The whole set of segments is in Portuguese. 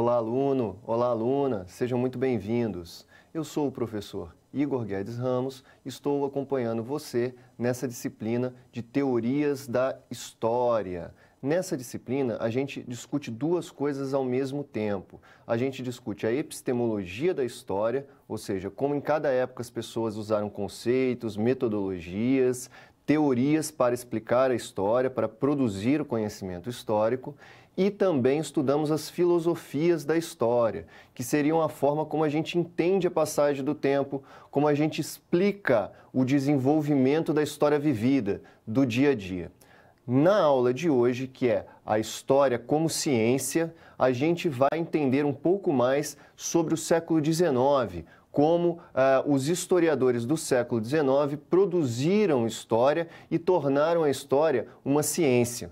Olá, aluno! Olá, aluna! Sejam muito bem-vindos. Eu sou o professor Igor Guedes Ramos, estou acompanhando você nessa disciplina de Teorias da História. Nessa disciplina, a gente discute duas coisas ao mesmo tempo. A gente discute a epistemologia da história, ou seja, como em cada época as pessoas usaram conceitos, metodologias, teorias para explicar a história, para produzir o conhecimento histórico, e também estudamos as filosofias da história, que seriam a forma como a gente entende a passagem do tempo, como a gente explica o desenvolvimento da história vivida, do dia a dia. Na aula de hoje, que é a história como ciência, a gente vai entender um pouco mais sobre o século XIX, como eh, os historiadores do século XIX produziram história e tornaram a história uma ciência.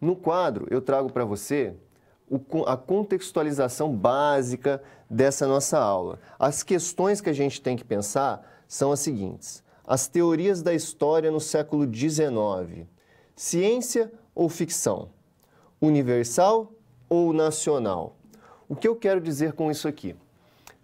No quadro, eu trago para você a contextualização básica dessa nossa aula. As questões que a gente tem que pensar são as seguintes: as teorias da história no século XIX, ciência ou ficção, universal ou nacional. O que eu quero dizer com isso aqui?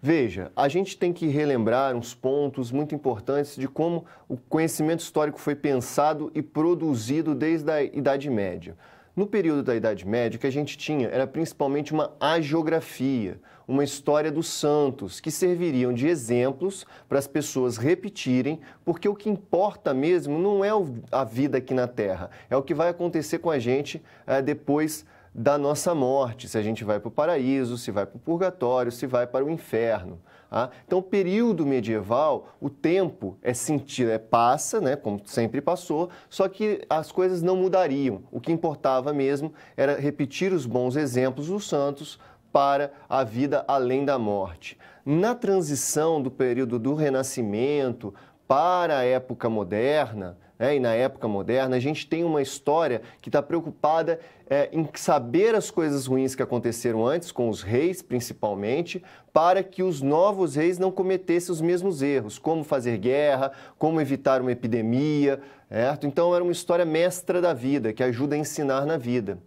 Veja, a gente tem que relembrar uns pontos muito importantes de como o conhecimento histórico foi pensado e produzido desde a Idade Média. No período da Idade Média, o que a gente tinha era principalmente uma agiografia, uma história dos santos, que serviriam de exemplos para as pessoas repetirem, porque o que importa mesmo não é a vida aqui na Terra, é o que vai acontecer com a gente é, depois da nossa morte, se a gente vai para o paraíso, se vai para o purgatório, se vai para o inferno. Ah, então, o período medieval, o tempo é sentido, é passa, né, como sempre passou, só que as coisas não mudariam. O que importava mesmo era repetir os bons exemplos dos santos para a vida além da morte. Na transição do período do Renascimento para a época moderna, né, e na época moderna, a gente tem uma história que está preocupada é, em saber as coisas ruins que aconteceram antes, com os reis principalmente, para que os novos reis não cometessem os mesmos erros, como fazer guerra, como evitar uma epidemia, certo? Então era uma história mestra da vida, que ajuda a ensinar na vida.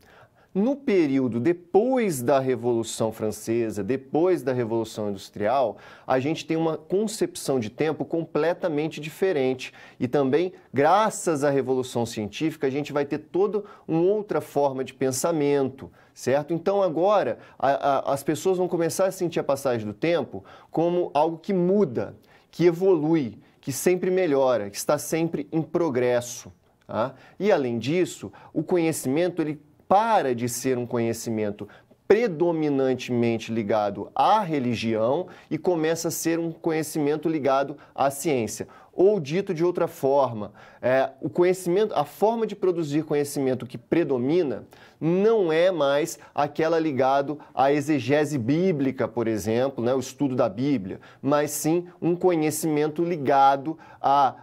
No período depois da Revolução Francesa, depois da Revolução Industrial, a gente tem uma concepção de tempo completamente diferente. E também, graças à Revolução Científica, a gente vai ter toda uma outra forma de pensamento, certo? Então, agora, a, a, as pessoas vão começar a sentir a passagem do tempo como algo que muda, que evolui, que sempre melhora, que está sempre em progresso. ah E, além disso, o conhecimento ele para de ser um conhecimento predominantemente ligado à religião e começa a ser um conhecimento ligado à ciência. Ou dito de outra forma, é, o conhecimento, a forma de produzir conhecimento que predomina não é mais aquela ligado à exegese bíblica, por exemplo, né, o estudo da Bíblia, mas sim um conhecimento ligado a,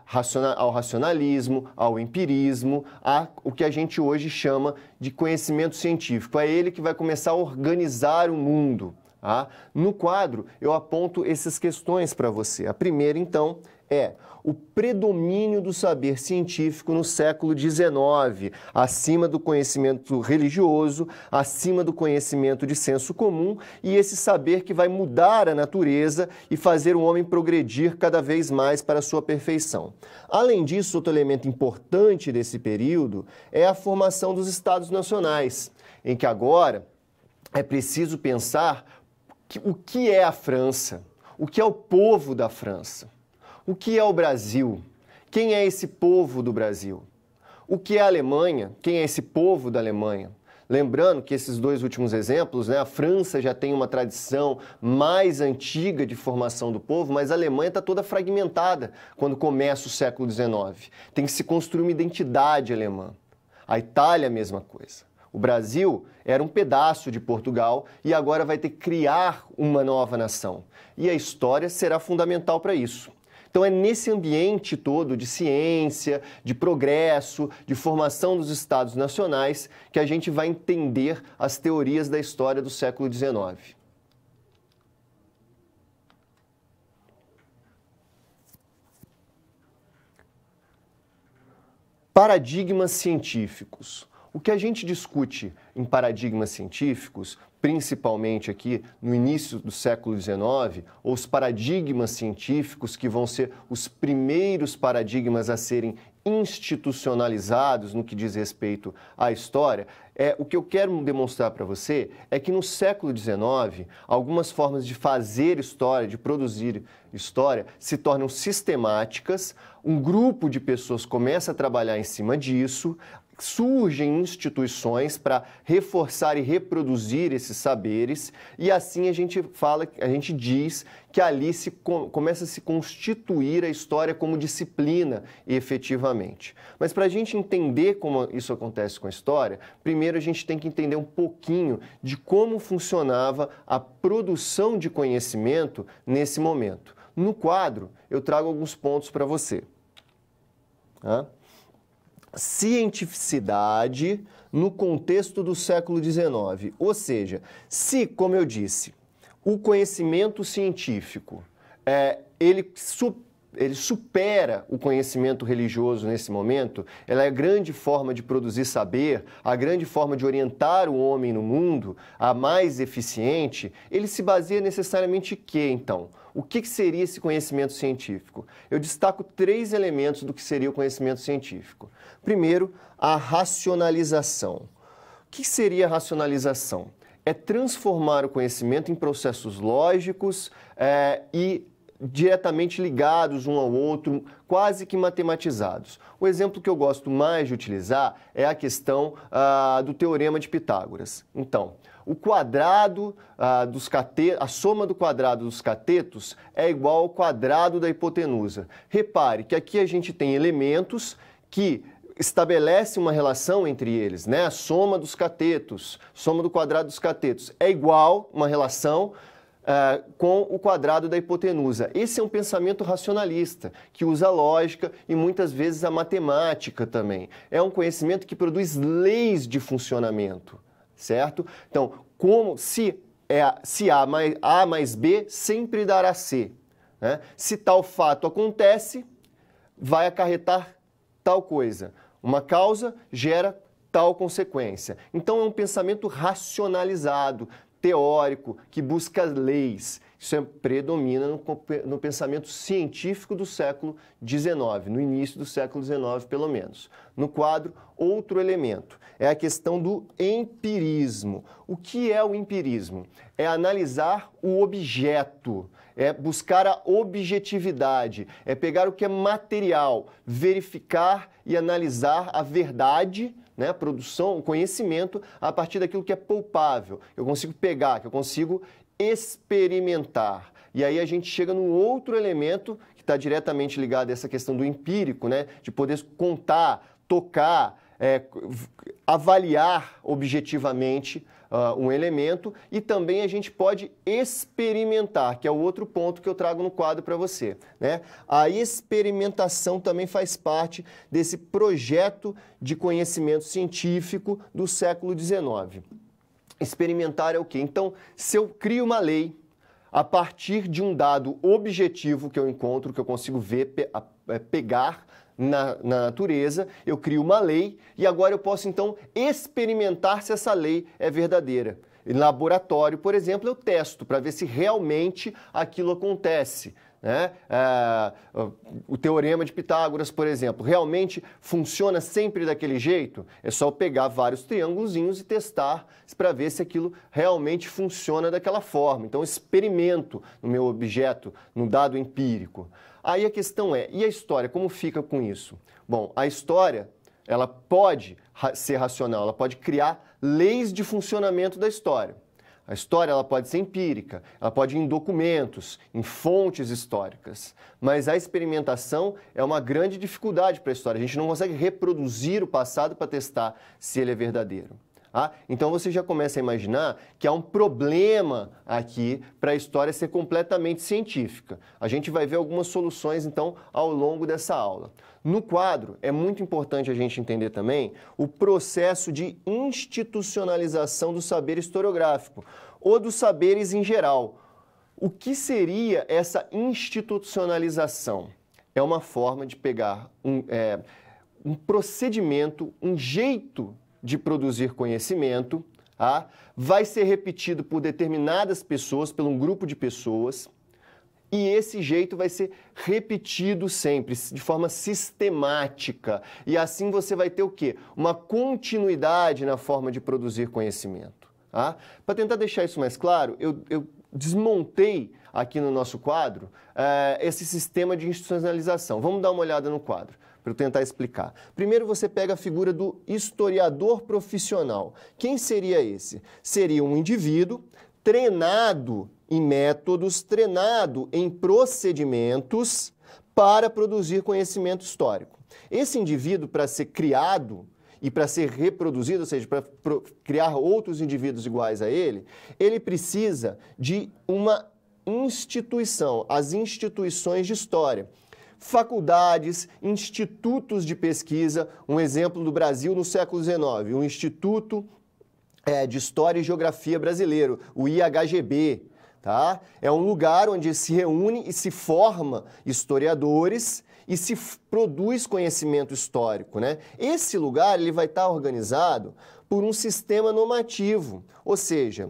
ao racionalismo, ao empirismo, a o que a gente hoje chama de conhecimento científico. É ele que vai começar a organizar o mundo. Tá? no quadro, eu aponto essas questões para você. A primeira, então, é o predomínio do saber científico no século XIX, acima do conhecimento religioso, acima do conhecimento de senso comum, e esse saber que vai mudar a natureza e fazer o homem progredir cada vez mais para a sua perfeição. Além disso, outro elemento importante desse período é a formação dos estados nacionais, em que agora é preciso pensar o que é a França, o que é o povo da França o que é o Brasil? Quem é esse povo do Brasil? O que é a Alemanha? Quem é esse povo da Alemanha? Lembrando que esses dois últimos exemplos, né, a França já tem uma tradição mais antiga de formação do povo, mas a Alemanha está toda fragmentada quando começa o século XIX. Tem que se construir uma identidade alemã. A Itália, a mesma coisa. O Brasil era um pedaço de Portugal e agora vai ter que criar uma nova nação. E a história será fundamental para isso. Então é nesse ambiente todo de ciência, de progresso, de formação dos estados nacionais que a gente vai entender as teorias da história do século XIX. Paradigmas científicos. O que a gente discute em paradigmas científicos principalmente aqui no início do século XIX, ou os paradigmas científicos que vão ser os primeiros paradigmas a serem institucionalizados no que diz respeito à história, é, o que eu quero demonstrar para você é que no século XIX, algumas formas de fazer história, de produzir história, se tornam sistemáticas, um grupo de pessoas começa a trabalhar em cima disso, surgem instituições para reforçar e reproduzir esses saberes e assim a gente fala, a gente diz que ali se começa a se constituir a história como disciplina efetivamente. Mas para a gente entender como isso acontece com a história, primeiro a gente tem que entender um pouquinho de como funcionava a produção de conhecimento nesse momento. No quadro, eu trago alguns pontos para você cientificidade no contexto do século XIX. Ou seja, se, como eu disse, o conhecimento científico é, ele, su ele supera o conhecimento religioso nesse momento, ela é a grande forma de produzir saber, a grande forma de orientar o homem no mundo, a mais eficiente, ele se baseia necessariamente em quê, então? O que, que seria esse conhecimento científico? Eu destaco três elementos do que seria o conhecimento científico. Primeiro, a racionalização. O que seria a racionalização? É transformar o conhecimento em processos lógicos é, e diretamente ligados um ao outro, quase que matematizados. O exemplo que eu gosto mais de utilizar é a questão ah, do teorema de Pitágoras. Então, o quadrado ah, dos catetos, a soma do quadrado dos catetos é igual ao quadrado da hipotenusa. Repare que aqui a gente tem elementos que estabelece uma relação entre eles, né? A soma dos catetos, soma do quadrado dos catetos é igual uma relação Uh, com o quadrado da hipotenusa. Esse é um pensamento racionalista, que usa a lógica e muitas vezes a matemática também. É um conhecimento que produz leis de funcionamento certo? Então, como se é se A mais, A mais B sempre dará C. Né? Se tal fato acontece, vai acarretar tal coisa. Uma causa gera tal consequência. Então é um pensamento racionalizado, teórico, que busca leis sempre predomina no, no pensamento científico do século XIX, no início do século XIX, pelo menos. No quadro, outro elemento é a questão do empirismo. O que é o empirismo? É analisar o objeto, é buscar a objetividade, é pegar o que é material, verificar e analisar a verdade né, produção, conhecimento a partir daquilo que é palpável, eu consigo pegar, que eu consigo experimentar. E aí a gente chega num outro elemento que está diretamente ligado a essa questão do empírico, né? De poder contar, tocar, é, avaliar objetivamente uh, um elemento e também a gente pode experimentar, que é o outro ponto que eu trago no quadro para você. Né? A experimentação também faz parte desse projeto de conhecimento científico do século XIX. Experimentar é o quê? Então, se eu crio uma lei a partir de um dado objetivo que eu encontro, que eu consigo ver, pe é, pegar na, na, natureza, eu crio uma lei e agora eu posso então experimentar se essa lei é verdadeira. Em laboratório, por exemplo, eu testo para ver se realmente aquilo acontece. Né? É, o teorema de Pitágoras, por exemplo, realmente funciona sempre daquele jeito? É só pegar vários triângulos e testar para ver se aquilo realmente funciona daquela forma. Então, experimento no meu objeto, no dado empírico. Aí a questão é, e a história, como fica com isso? Bom, a história, ela pode ser racional, ela pode criar leis de funcionamento da história. A história ela pode ser empírica, ela pode ir em documentos, em fontes históricas, mas a experimentação é uma grande dificuldade para a história. A gente não consegue reproduzir o passado para testar se ele é verdadeiro. Tá? então você já começa a imaginar que há um problema aqui para a história ser completamente científica. A gente vai ver algumas soluções então ao longo dessa aula. No quadro, é muito importante a gente entender também o processo de institucionalização do saber historiográfico ou dos saberes em geral. O que seria essa institucionalização? É uma forma de pegar um, é, um procedimento, um jeito de produzir conhecimento, ah, vai ser repetido por determinadas pessoas, por um grupo de pessoas, e esse jeito vai ser repetido sempre, de forma sistemática. E assim você vai ter o quê? Uma continuidade na forma de produzir conhecimento. Ah? Tá? Para tentar deixar isso mais claro, eu, eu desmontei aqui no nosso quadro eh, esse sistema de institucionalização. Vamos dar uma olhada no quadro para eu tentar explicar. Primeiro você pega a figura do historiador profissional. Quem seria esse? Seria um indivíduo treinado em métodos, treinado em procedimentos para produzir conhecimento histórico. Esse indivíduo, para ser criado e para ser reproduzido, ou seja, para criar outros indivíduos iguais a ele, ele precisa de uma instituição, as instituições de história faculdades, institutos de pesquisa. Um exemplo do Brasil no século XIX, um Instituto é, de História e Geografia Brasileiro, o IHGB. Tá? É um lugar onde se reúne e se forma historiadores e se produz conhecimento histórico. Né? Esse lugar ele vai estar organizado por um sistema normativo, ou seja,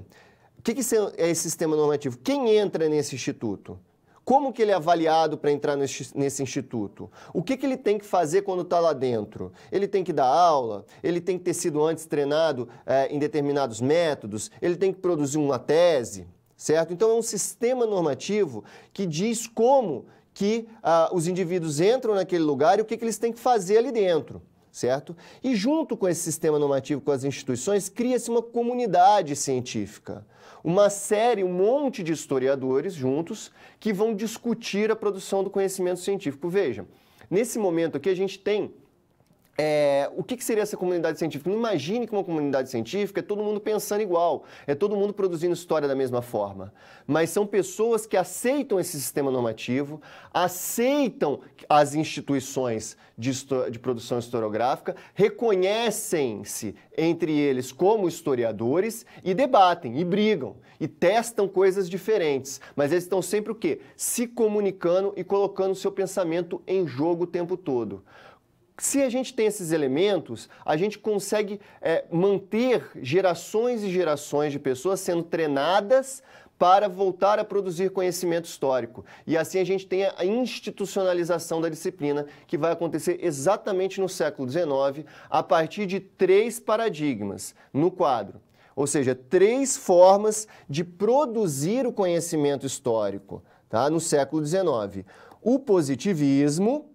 o que, que é esse sistema normativo? Quem entra nesse instituto? Como que ele é avaliado para entrar nesse, nesse, instituto? O que, que ele tem que fazer quando está lá dentro? Ele tem que dar aula? Ele tem que ter sido antes treinado é, em determinados métodos? Ele tem que produzir uma tese? Certo? Então é um sistema normativo que diz como que ah, os indivíduos entram naquele lugar e o que, que eles têm que fazer ali dentro certo? E junto com esse sistema normativo, com as instituições, cria-se uma comunidade científica uma série, um monte de historiadores juntos que vão discutir a produção do conhecimento científico. Veja, nesse momento aqui a gente tem é, o que, que, seria essa comunidade científica? Não imagine que uma comunidade científica é todo mundo pensando igual, é todo mundo produzindo história da mesma forma. Mas são pessoas que aceitam esse sistema normativo, aceitam as instituições de, de produção historiográfica, reconhecem-se entre eles como historiadores e debatem, e brigam, e testam coisas diferentes. Mas eles estão sempre o quê? Se comunicando e colocando seu pensamento em jogo o tempo todo se a gente tem esses elementos, a gente consegue é, manter gerações e gerações de pessoas sendo treinadas para voltar a produzir conhecimento histórico. E assim a gente tem a institucionalização da disciplina, que vai acontecer exatamente no século XIX, a partir de três paradigmas no quadro. Ou seja, três formas de produzir o conhecimento histórico tá? no século XIX: o positivismo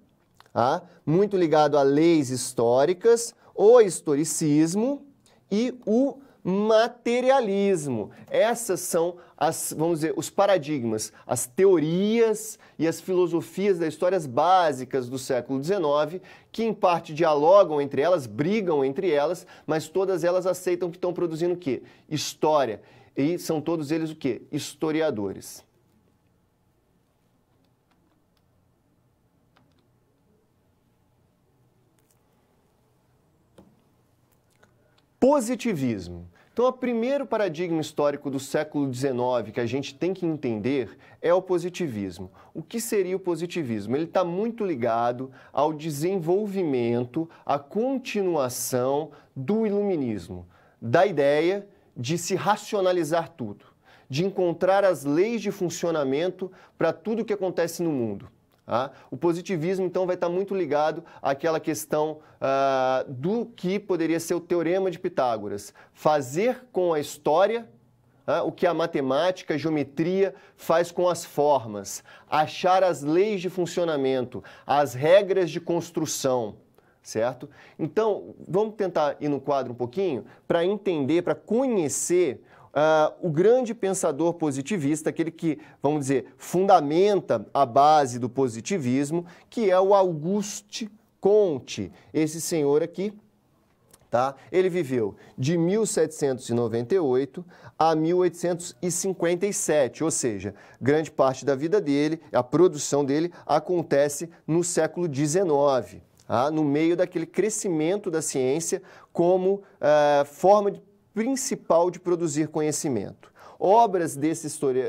tá? muito ligado a leis históricas, o historicismo e o materialismo. Essas são as, vamos dizer, os paradigmas, as teorias e as filosofias das histórias básicas do século XIX, que em parte dialogam entre elas, brigam entre elas, mas todas elas aceitam que estão produzindo o quê? História. E são todos eles o quê? Historiadores. Positivismo. Então, o primeiro paradigma histórico do século XIX que a gente tem que entender é o positivismo. O que seria o positivismo? Ele está muito ligado ao desenvolvimento, à continuação do iluminismo, da ideia de se racionalizar tudo, de encontrar as leis de funcionamento para tudo o que acontece no mundo. Ah, o positivismo, então, vai estar muito ligado àquela questão ah, do que poderia ser o teorema de Pitágoras. Fazer com a história ah, o que a matemática, a geometria faz com as formas. Achar as leis de funcionamento, as regras de construção. Certo? Então, vamos tentar ir no quadro um pouquinho para entender, para conhecer Uh, o grande pensador positivista, aquele que, vamos dizer, fundamenta a base do positivismo, que é o Auguste Comte. Esse senhor aqui, tá? Ele viveu de 1798 a 1857, ou seja, grande parte da vida dele, a produção dele acontece no século XIX. Ah, tá? no meio daquele crescimento da ciência como eh, forma de principal de produzir conhecimento. Obras desse, histori...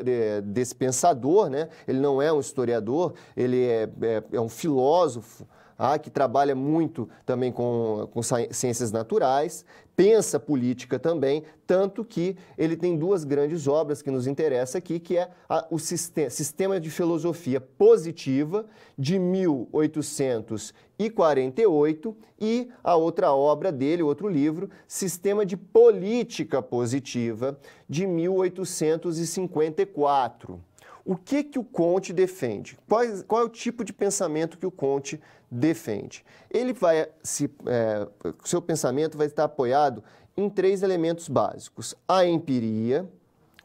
desse pensador, né? ele não é um historiador, ele é, é, é um filósofo, ah, que trabalha muito também com, com ciências naturais, pensa política também, tanto que ele tem duas grandes obras que nos interessa aqui, que é a, o sistema, sistema de Filosofia Positiva, de 1848, e a outra obra dele, outro livro, Sistema de Política Positiva, de 1854. O que, que o Conte defende? Qual, qual é o tipo de pensamento que o Conte defende? defende. Ele vai se, é, seu pensamento vai estar apoiado em três elementos básicos: a empiria,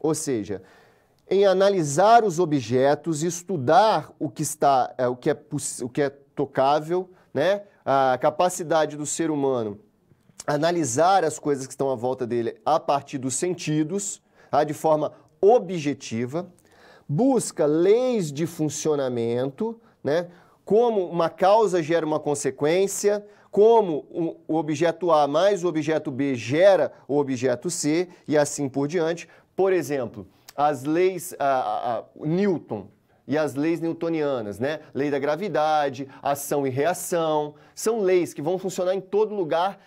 ou seja, em analisar os objetos, estudar o que está, é, o que é o que é tocável, né? A capacidade do ser humano analisar as coisas que estão à volta dele a partir dos sentidos, tá? de forma objetiva, busca leis de funcionamento, né? como uma causa gera uma consequência, como o objeto A mais o objeto B gera o objeto C e assim por diante. Por exemplo, as leis a, a, Newton e as leis newtonianas, né? Lei da gravidade, ação e reação, são leis que vão funcionar em todo lugar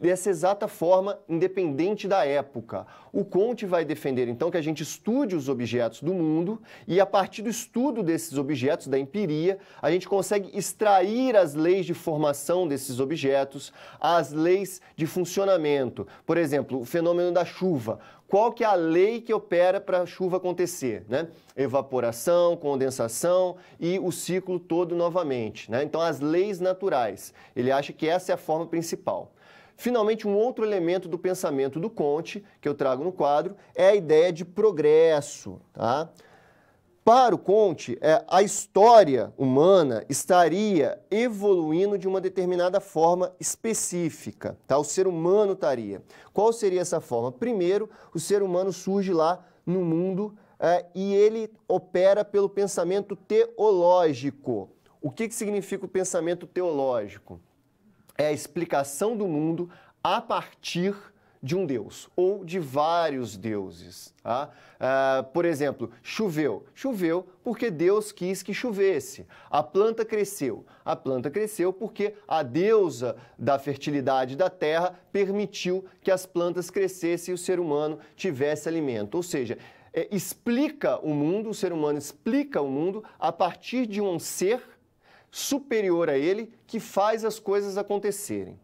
dessa exata forma, independente da época. O Conte vai defender, então, que a gente estude os objetos do mundo e, a partir do estudo desses objetos, da empiria, a gente consegue extrair as leis de formação desses objetos, as leis de funcionamento. Por exemplo, o fenômeno da chuva qual que é a lei que opera para a chuva acontecer, né? Evaporação, condensação e o ciclo todo novamente, né? Então as leis naturais. Ele acha que essa é a forma principal. Finalmente, um outro elemento do pensamento do Conte, que eu trago no quadro, é a ideia de progresso. Tá? Para o Conte, é, a história humana estaria evoluindo de uma determinada forma específica. Tá? O ser humano estaria. Qual seria essa forma? Primeiro, o ser humano surge lá no mundo é, e ele opera pelo pensamento teológico. O que, que significa o pensamento teológico? é a explicação do mundo a partir de um deus ou de vários deuses. Tá? Ah, por exemplo, choveu. Choveu porque Deus quis que chovesse. A planta cresceu. A planta cresceu porque a deusa da fertilidade da terra permitiu que as plantas crescessem e o ser humano tivesse alimento. Ou seja, é, explica o mundo, o ser humano explica o mundo a partir de um ser superior a ele que faz as coisas acontecerem.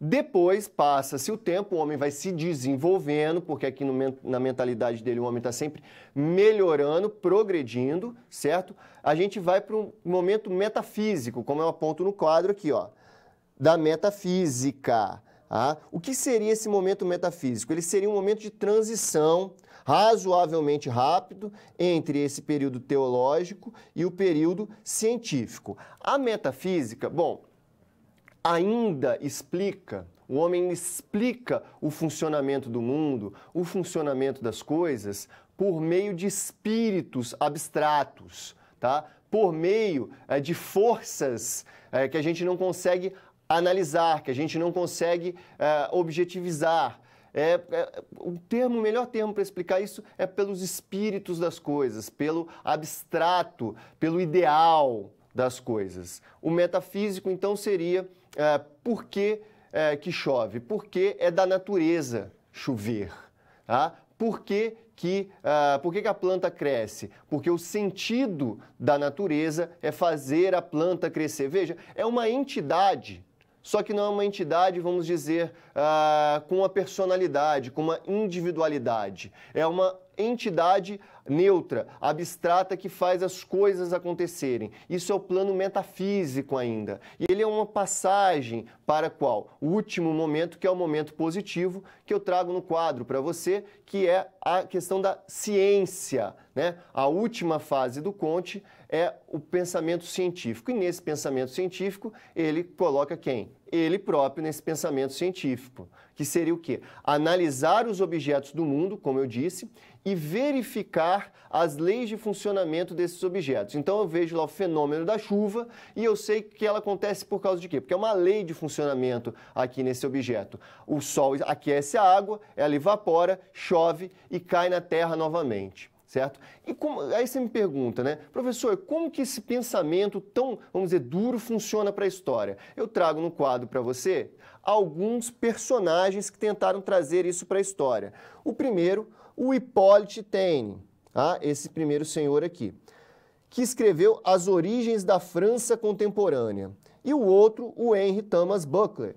Depois, passa-se o tempo, o homem vai se desenvolvendo, porque aqui no, na mentalidade dele o homem está sempre melhorando, progredindo, certo? A gente vai para um momento metafísico, como eu aponto no quadro aqui, ó, da metafísica. Ah, o que seria esse momento metafísico? Ele seria um momento de transição razoavelmente rápido entre esse período teológico e o período científico. A metafísica, bom, ainda explica, o homem explica o funcionamento do mundo, o funcionamento das coisas, por meio de espíritos abstratos, tá? por meio é, de forças é, que a gente não consegue analisar, que a gente não consegue é, objetivizar é, é, o termo, o melhor termo para explicar isso é pelos espíritos das coisas, pelo abstrato, pelo ideal das coisas. O metafísico, então, seria é, por que, é, que chove? Porque é da natureza chover. Tá? Por que, que, uh, por que, que a planta cresce? Porque o sentido da natureza é fazer a planta crescer. Veja, é uma entidade só que não é uma entidade, vamos dizer, ah, com uma personalidade, com uma individualidade. É uma entidade neutra, abstrata que faz as coisas acontecerem. Isso é o plano metafísico ainda. E ele é uma passagem para qual? O último momento, que é o momento positivo, que eu trago no quadro para você, que é a questão da ciência. Né? A última fase do Conte é o pensamento científico. E nesse pensamento científico, ele coloca quem? Ele próprio nesse pensamento científico, que seria o quê? Analisar os objetos do mundo, como eu disse, e verificar as leis de funcionamento desses objetos. Então eu vejo lá o fenômeno da chuva e eu sei que ela acontece por causa de quê? Porque é uma lei de funcionamento aqui nesse objeto. O sol aquece a água, ela evapora, chove e cai na terra novamente certo? E como, aí você me pergunta, né, professor, como que esse pensamento tão, vamos dizer, duro funciona para a história? Eu trago no quadro para você alguns personagens que tentaram trazer isso para a história. O primeiro, o Hipólite Taine, ah, tá? esse primeiro senhor aqui, que escreveu As Origens da França Contemporânea, e o outro, o Henry Thomas Buckler,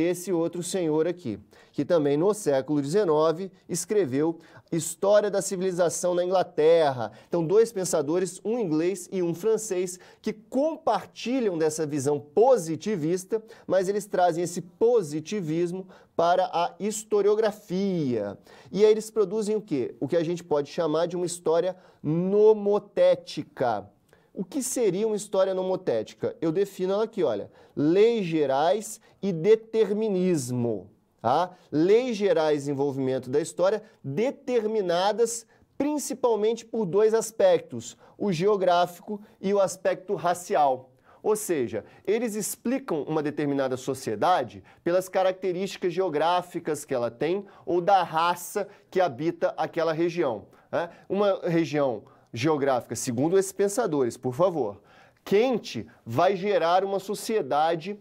esse outro senhor aqui, que também no século XIX escreveu História da Civilização na Inglaterra. Então, dois pensadores, um inglês e um francês, que compartilham dessa visão positivista, mas eles trazem esse positivismo para a historiografia. E aí eles produzem o quê? O que a gente pode chamar de uma história nomotética. O que seria uma história nomotética? Eu defino ela aqui, olha, leis gerais e determinismo. Tá? Leis gerais envolvimento da história determinadas principalmente por dois aspectos, o geográfico e o aspecto racial. Ou seja, eles explicam uma determinada sociedade pelas características geográficas que ela tem ou da raça que habita aquela região. Né? Uma região geográfica, segundo esses pensadores, por favor, quente vai gerar uma sociedade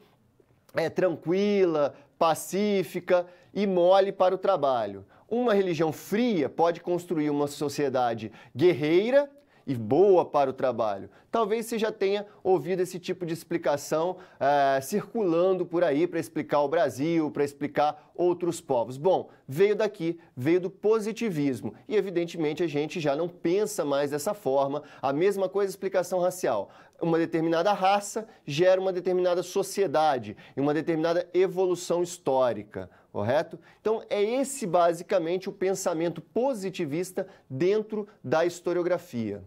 é, tranquila, pacífica e mole para o trabalho. Uma religião fria pode construir uma sociedade guerreira e boa para o trabalho. Talvez você já tenha ouvido esse tipo de explicação é, circulando por aí para explicar o Brasil, para explicar outros povos. Bom, veio daqui, veio do positivismo e, evidentemente, a gente já não pensa mais dessa forma. A mesma coisa a explicação racial. Uma determinada raça gera uma determinada sociedade e uma determinada evolução histórica correto? Então, é esse basicamente o pensamento positivista dentro da historiografia.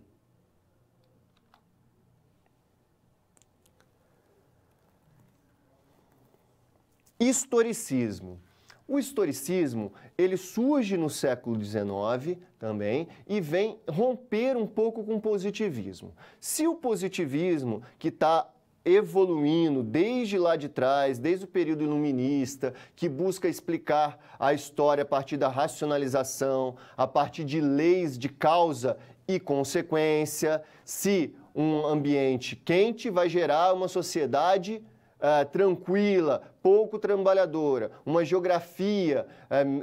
Historicismo. O historicismo, ele surge no século XIX também e vem romper um pouco com o positivismo. Se o positivismo, que está evoluindo desde lá de trás, desde o período iluminista, que busca explicar a história a partir da racionalização, a partir de leis de causa e consequência. Se um ambiente quente vai gerar uma sociedade Uh, tranquila, pouco trabalhadora, uma geografia uh,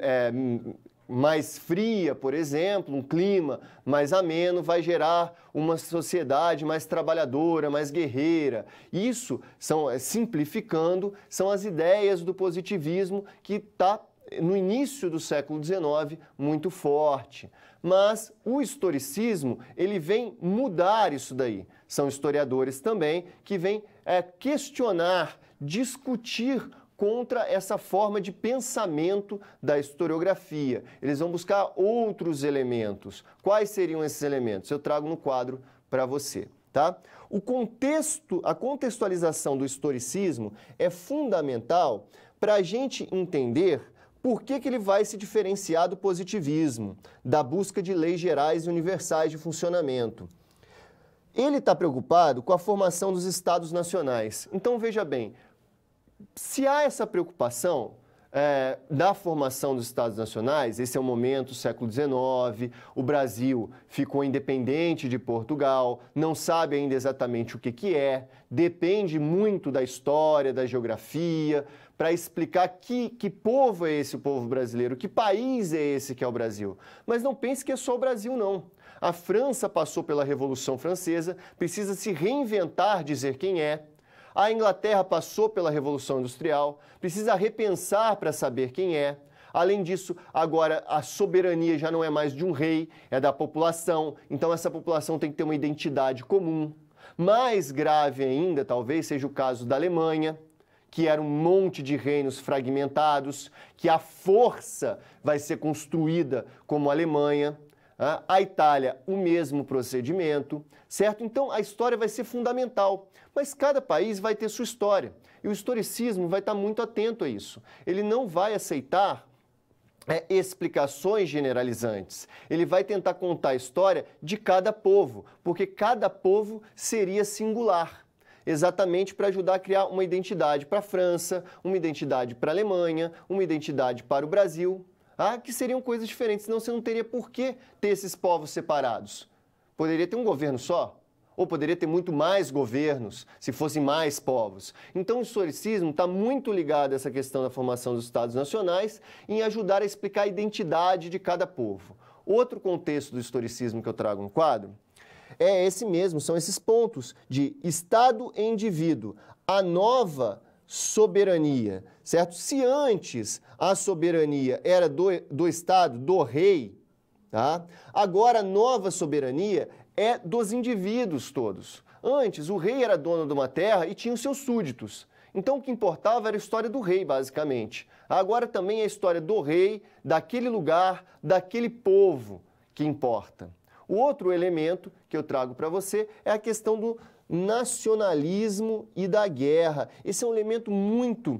uh, mais fria, por exemplo, um clima mais ameno, vai gerar uma sociedade mais trabalhadora, mais guerreira. Isso, são, é, simplificando, são as ideias do positivismo que está no início do século XIX muito forte. Mas o historicismo ele vem mudar isso daí. São historiadores também que vêm é, questionar, discutir contra essa forma de pensamento da historiografia. Eles vão buscar outros elementos. Quais seriam esses elementos? Eu trago no quadro para você. Tá? O contexto, a contextualização do historicismo é fundamental para a gente entender por que, que ele vai se diferenciar do positivismo, da busca de leis gerais e universais de funcionamento. Ele está preocupado com a formação dos estados nacionais. Então veja bem, se há essa preocupação, é, da formação dos Estados Nacionais, esse é o momento, século XIX, o Brasil ficou independente de Portugal, não sabe ainda exatamente o que, que é, depende muito da história, da geografia, para explicar que, que povo é esse o povo brasileiro, que país é esse que é o Brasil. Mas não pense que é só o Brasil, não. A França passou pela Revolução Francesa, precisa se reinventar, dizer quem é, a Inglaterra passou pela Revolução Industrial, precisa repensar para saber quem é. Além disso, agora a soberania já não é mais de um rei, é da população, então essa população tem que ter uma identidade comum. Mais grave ainda, talvez, seja o caso da Alemanha, que era um monte de reinos fragmentados, que a força vai ser construída como a Alemanha. A Itália, o mesmo procedimento, certo? Então a história vai ser fundamental, mas cada país vai ter sua história e o historicismo vai estar muito atento a isso. Ele não vai aceitar é, explicações generalizantes. Ele vai tentar contar a história de cada povo, porque cada povo seria singular exatamente para ajudar a criar uma identidade para a França, uma identidade para a Alemanha, uma identidade para o Brasil tá? que seriam coisas diferentes, senão você não teria por que ter esses povos separados. Poderia ter um governo só, ou poderia ter muito mais governos se fossem mais povos. Então, o historicismo está muito ligado a essa questão da formação dos Estados Nacionais em ajudar a explicar a identidade de cada povo. Outro contexto do historicismo que eu trago no quadro é esse mesmo, são esses pontos de Estado e indivíduo, a nova soberania, certo? Se antes a soberania era do, do Estado, do rei, tá? agora a nova soberania é dos indivíduos todos. Antes, o rei era dono de uma terra e tinha os seus súditos. Então, o que importava era a história do rei, basicamente. Agora também é a história do rei, daquele lugar, daquele povo que importa. O outro elemento que eu trago para você é a questão do nacionalismo e da guerra. Esse é um elemento muito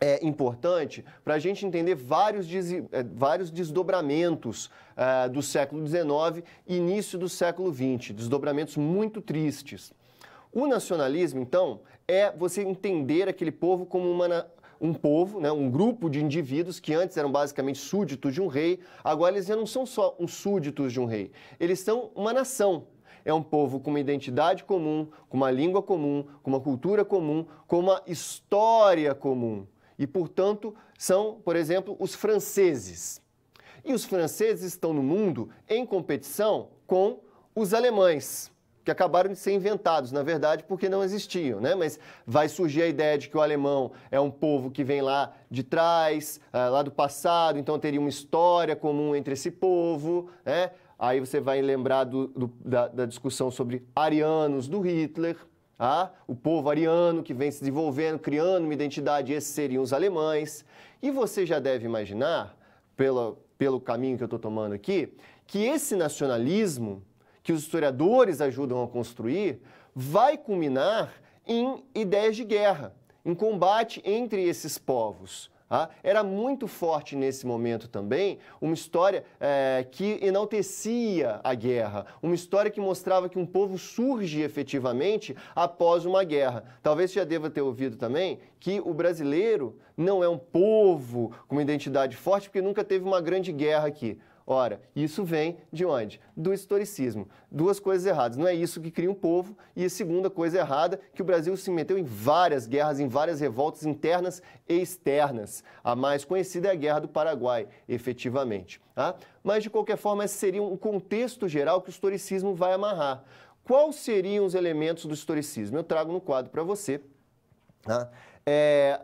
é importante para a gente entender vários, é, vários desdobramentos uh, do século XIX e início do século XX, desdobramentos muito tristes. O nacionalismo, então, é você entender aquele povo como uma, um povo, né, um grupo de indivíduos que antes eram basicamente súditos de um rei, agora eles já não são só os súditos de um rei, eles são uma nação, é um povo com uma identidade comum, com uma língua comum, com uma cultura comum, com uma história comum e, portanto, são, por exemplo, os franceses. E os franceses estão no mundo em competição com os alemães, que acabaram de ser inventados, na verdade, porque não existiam, né? Mas vai surgir a ideia de que o alemão é um povo que vem lá de trás, ah, lá do passado, então teria uma história comum entre esse povo, né? Aí você vai lembrar do, do, da, da discussão sobre arianos do Hitler, ah, o povo ariano que vem se desenvolvendo, criando uma identidade, esses seriam os alemães. E você já deve imaginar, pelo, pelo caminho que eu estou tomando aqui, que esse nacionalismo que os historiadores ajudam a construir vai culminar em ideias de guerra, em combate entre esses povos. Ah, era muito forte nesse momento também uma história é, que enaltecia a guerra, uma história que mostrava que um povo surge efetivamente após uma guerra. Talvez você já deva ter ouvido também que o brasileiro não é um povo com uma identidade forte porque nunca teve uma grande guerra aqui. Ora, isso vem de onde? Do historicismo. Duas coisas erradas. Não é isso que cria um povo. E a segunda coisa errada, que o Brasil se meteu em várias guerras, em várias revoltas internas e externas. A mais conhecida é a Guerra do Paraguai, efetivamente. Tá? Mas, de qualquer forma, esse seria um contexto geral que o historicismo vai amarrar. Quais seriam os elementos do historicismo? Eu trago no quadro para você. Tá? É...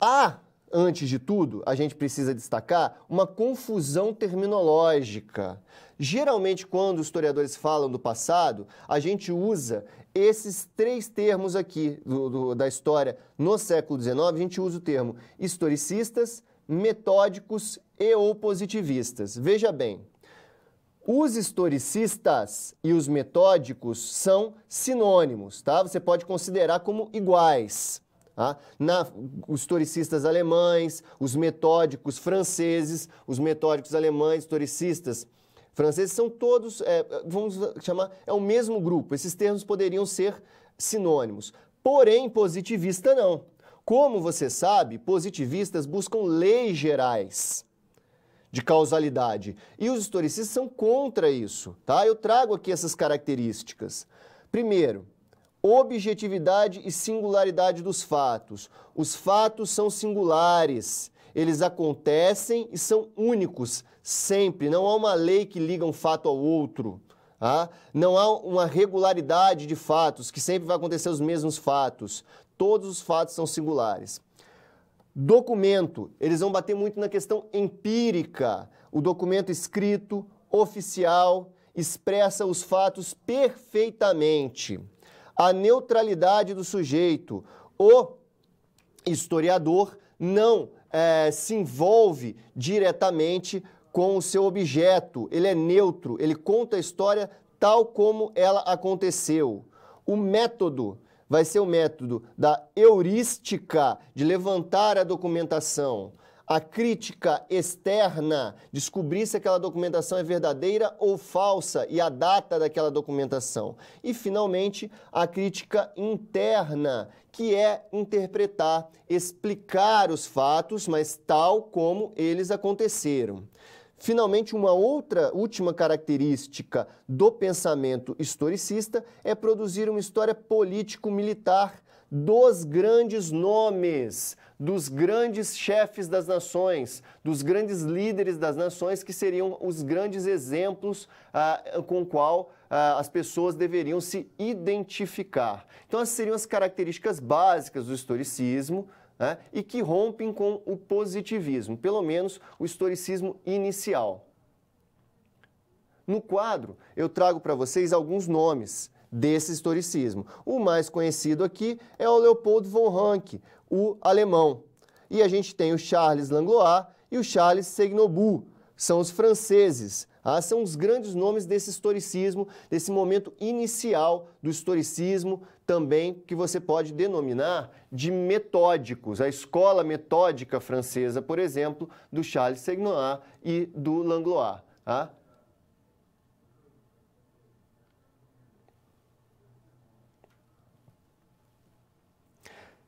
A antes de tudo, a gente precisa destacar uma confusão terminológica. Geralmente, quando os historiadores falam do passado, a gente usa esses três termos aqui do, do, da história no século XIX. A gente usa o termo historicistas, metódicos e positivistas. Veja bem, os historicistas e os metódicos são sinônimos, tá? Você pode considerar como iguais. Ah, na, os historicistas alemães, os metódicos franceses, os metódicos alemães, historicistas franceses, são todos, é, vamos chamar, é o mesmo grupo. Esses termos poderiam ser sinônimos. Porém, positivista não. Como você sabe, positivistas buscam leis gerais de causalidade. E os historicistas são contra isso, tá? Eu trago aqui essas características. Primeiro, objetividade e singularidade dos fatos. Os fatos são singulares, eles acontecem e são únicos, sempre. Não há uma lei que liga um fato ao outro. Ah, não há uma regularidade de fatos, que sempre vai acontecer os mesmos fatos. Todos os fatos são singulares. Documento, eles vão bater muito na questão empírica. O documento escrito, oficial, expressa os fatos perfeitamente a neutralidade do sujeito. O historiador não é, se envolve diretamente com o seu objeto, ele é neutro, ele conta a história tal como ela aconteceu. O método vai ser o método da heurística, de levantar a documentação a crítica externa descobrir se aquela documentação é verdadeira ou falsa e a data daquela documentação. E, finalmente, a crítica interna, que é interpretar, explicar os fatos, mas tal como eles aconteceram. Finalmente, uma outra última característica do pensamento historicista é produzir uma história político-militar dos grandes nomes dos grandes chefes das nações, dos grandes líderes das nações, que seriam os grandes exemplos ah, com os qual ah, as pessoas deveriam se identificar. Então, essas seriam as características básicas do historicismo. Né, e que rompem com o positivismo, pelo menos o historicismo inicial. No quadro, eu trago para vocês alguns nomes desse historicismo. O mais conhecido aqui é o Leopoldo von Ranke, o alemão. E a gente tem o Charles Langlois e o Charles Segnobu, são os franceses. Ah, são os grandes nomes desse historicismo, desse momento inicial do historicismo, também que você pode denominar de metódicos. A escola metódica francesa, por exemplo, do Charles Segnoir e do Langlois. Ah?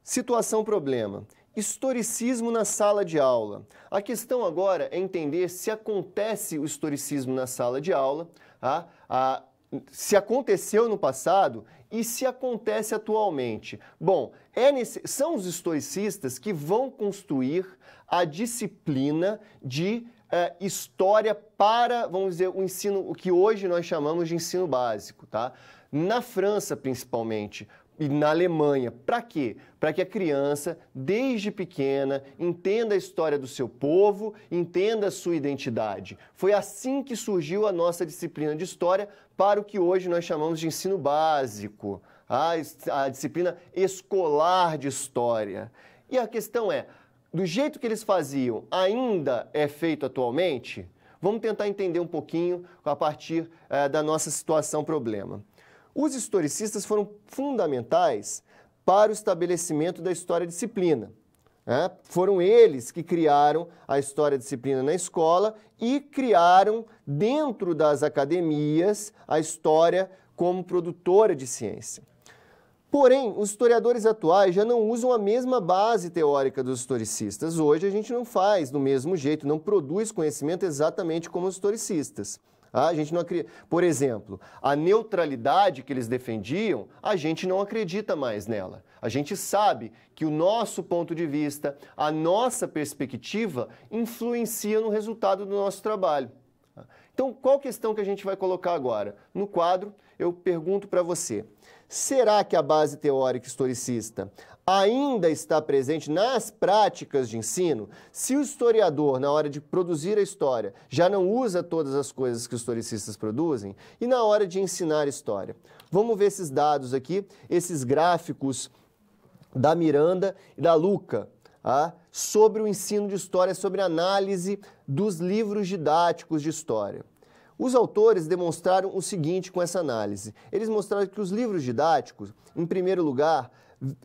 Situação problema. Historicismo na sala de aula. A questão agora é entender se acontece o historicismo na sala de aula, a, tá? a, se aconteceu no passado e se acontece atualmente. Bom, é nesse, são os historicistas que vão construir a disciplina de é, história para, vamos dizer, o ensino, o que hoje nós chamamos de ensino básico, tá? Na França, principalmente e na Alemanha. Para quê? Para que a criança, desde pequena, entenda a história do seu povo, entenda a sua identidade. Foi assim que surgiu a nossa disciplina de história para o que hoje nós chamamos de ensino básico, a, a disciplina escolar de história. E a questão é: do jeito que eles faziam, ainda é feito atualmente? Vamos tentar entender um pouquinho a partir eh, da nossa situação problema. Os historicistas foram fundamentais para o estabelecimento da história-disciplina. Né? Foram eles que criaram a história-disciplina na escola e criaram, dentro das academias, a história como produtora de ciência. Porém, os historiadores atuais já não usam a mesma base teórica dos historicistas. Hoje a gente não faz do mesmo jeito, não produz conhecimento exatamente como os historicistas. Ah, a gente não acredita. Por exemplo, a neutralidade que eles defendiam, a gente não acredita mais nela. A gente sabe que o nosso ponto de vista, a nossa perspectiva influencia no resultado do nosso trabalho. Então, qual questão que a gente vai colocar agora? No quadro, eu pergunto para você: será que a base teórica historicista ainda está presente nas práticas de ensino, se o historiador, na hora de produzir a história, já não usa todas as coisas que os historicistas produzem, e na hora de ensinar história? Vamos ver esses dados aqui, esses gráficos da Miranda e da Luca, ah, sobre o ensino de história, sobre a análise dos livros didáticos de história. Os autores demonstraram o seguinte com essa análise. Eles mostraram que os livros didáticos, em primeiro lugar,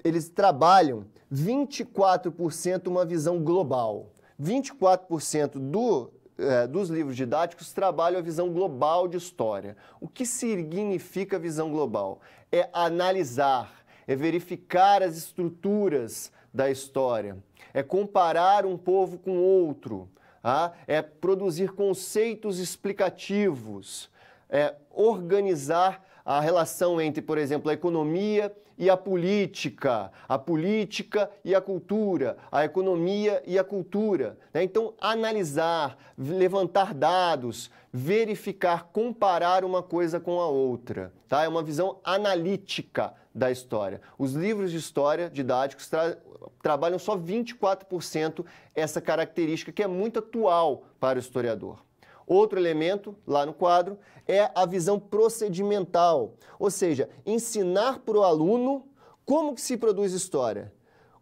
eles trabalham 24% uma visão global. 24% do, é, dos livros didáticos trabalham a visão global de história. O que significa visão global? É analisar, é verificar as estruturas da história, é comparar um povo com outro, ah, é produzir conceitos explicativos, é organizar a relação entre, por exemplo, a economia e a política, a política e a cultura, a economia e a cultura. Né? Então, analisar, levantar dados, verificar, comparar uma coisa com a outra. Tá? É uma visão analítica da história. Os livros de história didáticos tra trabalham só 24% essa característica que é muito atual para o historiador. Outro elemento, lá no quadro, é a visão procedimental, ou seja, ensinar para o aluno como que se produz história,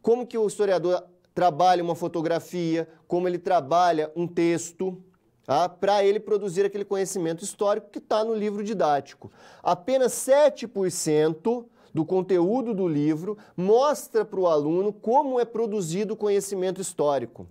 como que o historiador trabalha uma fotografia, como ele trabalha um texto, tá? para ele produzir aquele conhecimento histórico que está no livro didático. Apenas 7% do conteúdo do livro mostra para o aluno como é produzido o conhecimento histórico.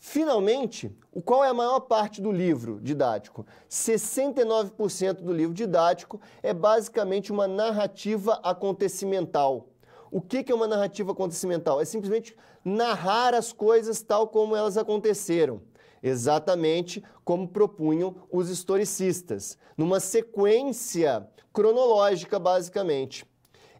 Finalmente, o qual é a maior parte do livro didático? 69% do livro didático é basicamente uma narrativa acontecimental. O que é uma narrativa acontecimental? É simplesmente narrar as coisas tal como elas aconteceram. Exatamente como propunham os historicistas, numa sequência cronológica, basicamente.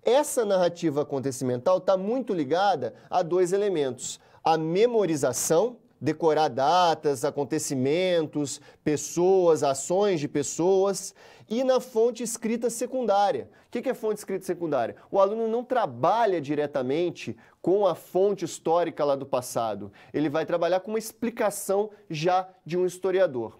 Essa narrativa acontecimental está muito ligada a dois elementos: a memorização decorar datas, acontecimentos, pessoas, ações de pessoas e na fonte escrita secundária. O que é fonte escrita secundária? O aluno não trabalha diretamente com a fonte histórica lá do passado. Ele vai trabalhar com uma explicação já de um historiador.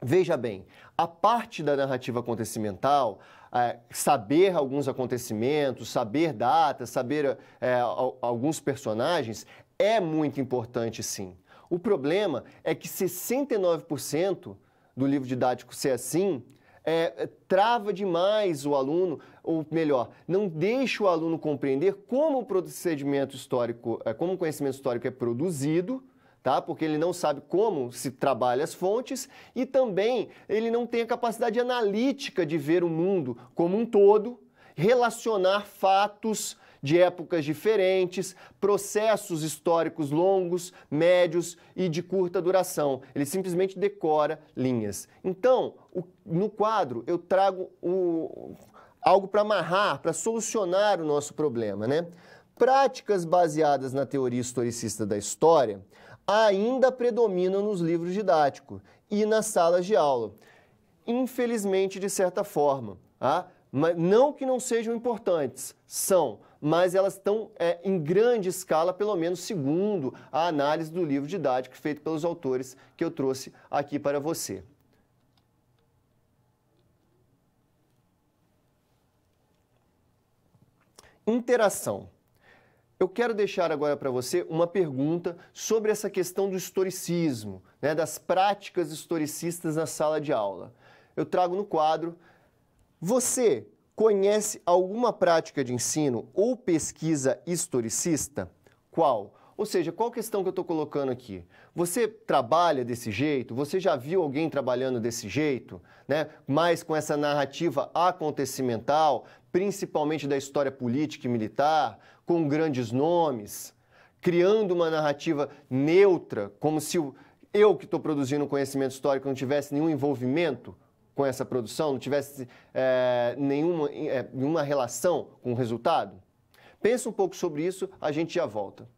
Veja bem, a parte da narrativa acontecimental, é, saber alguns acontecimentos, saber datas, saber é, alguns personagens, é muito importante sim. O problema é que 69% do livro didático ser assim é, é, trava demais o aluno, ou melhor, não deixa o aluno compreender como o procedimento histórico, é, como o conhecimento histórico é produzido, tá? Porque ele não sabe como se trabalha as fontes e também ele não tem a capacidade analítica de ver o mundo como um todo, relacionar fatos, de épocas diferentes, processos históricos longos, médios e de curta duração. Ele simplesmente decora linhas. Então, no quadro, eu trago o, algo para amarrar, para solucionar o nosso problema, né? Práticas baseadas na teoria historicista da história ainda predominam nos livros didáticos e nas salas de aula. Infelizmente, de certa forma. Ah, mas não que não sejam importantes, são, mas elas estão é, em grande escala, pelo menos segundo a análise do livro didático feito pelos autores que eu trouxe aqui para você. Interação. Eu quero deixar agora para você uma pergunta sobre essa questão do historicismo, né, das práticas historicistas na sala de aula. Eu trago no quadro. Você Conhece alguma prática de ensino ou pesquisa historicista? Qual? Ou seja, qual questão que eu estou colocando aqui? Você trabalha desse jeito? Você já viu alguém trabalhando desse jeito? Né? Mais com essa narrativa acontecimental, principalmente da história política e militar, com grandes nomes, criando uma narrativa neutra, como se eu que estou produzindo conhecimento histórico não tivesse nenhum envolvimento? com essa produção, não tivesse é, nenhuma, é, nenhuma relação com o resultado? Pensa um pouco sobre isso, a gente já volta.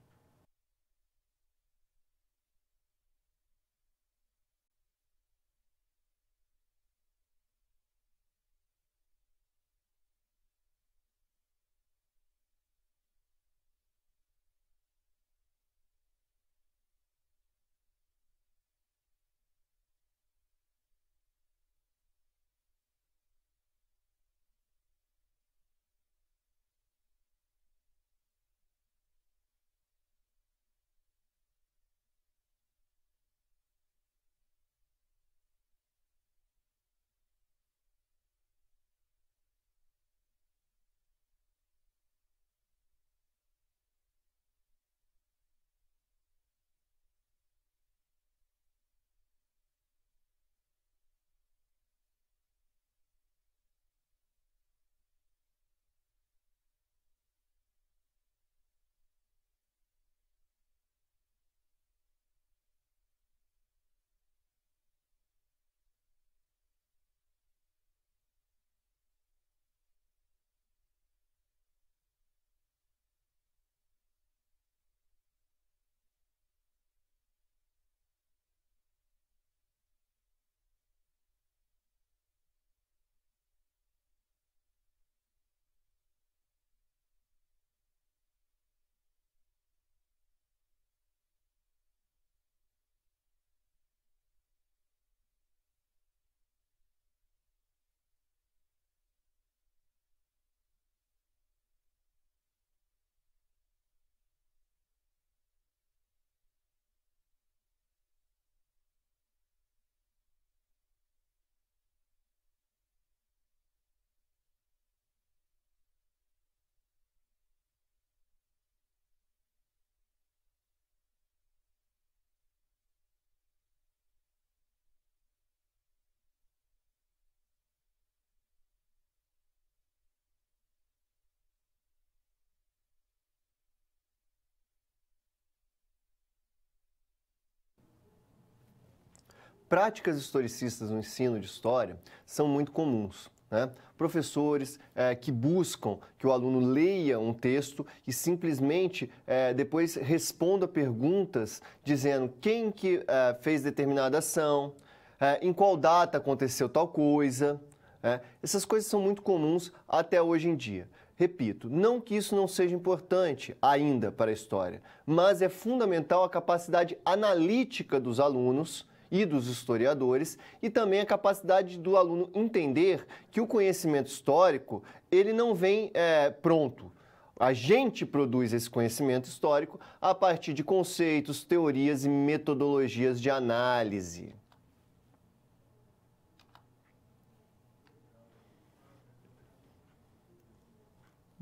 práticas historicistas no ensino de história são muito comuns. Né? Professores é, que buscam que o aluno leia um texto e simplesmente é, depois responda perguntas dizendo quem que é, fez determinada ação, é, em qual data aconteceu tal coisa. Né? Essas coisas são muito comuns até hoje em dia. Repito, não que isso não seja importante ainda para a história, mas é fundamental a capacidade analítica dos alunos e dos historiadores, e também a capacidade do aluno entender que o conhecimento histórico ele não vem é, pronto. A gente produz esse conhecimento histórico a partir de conceitos, teorias e metodologias de análise.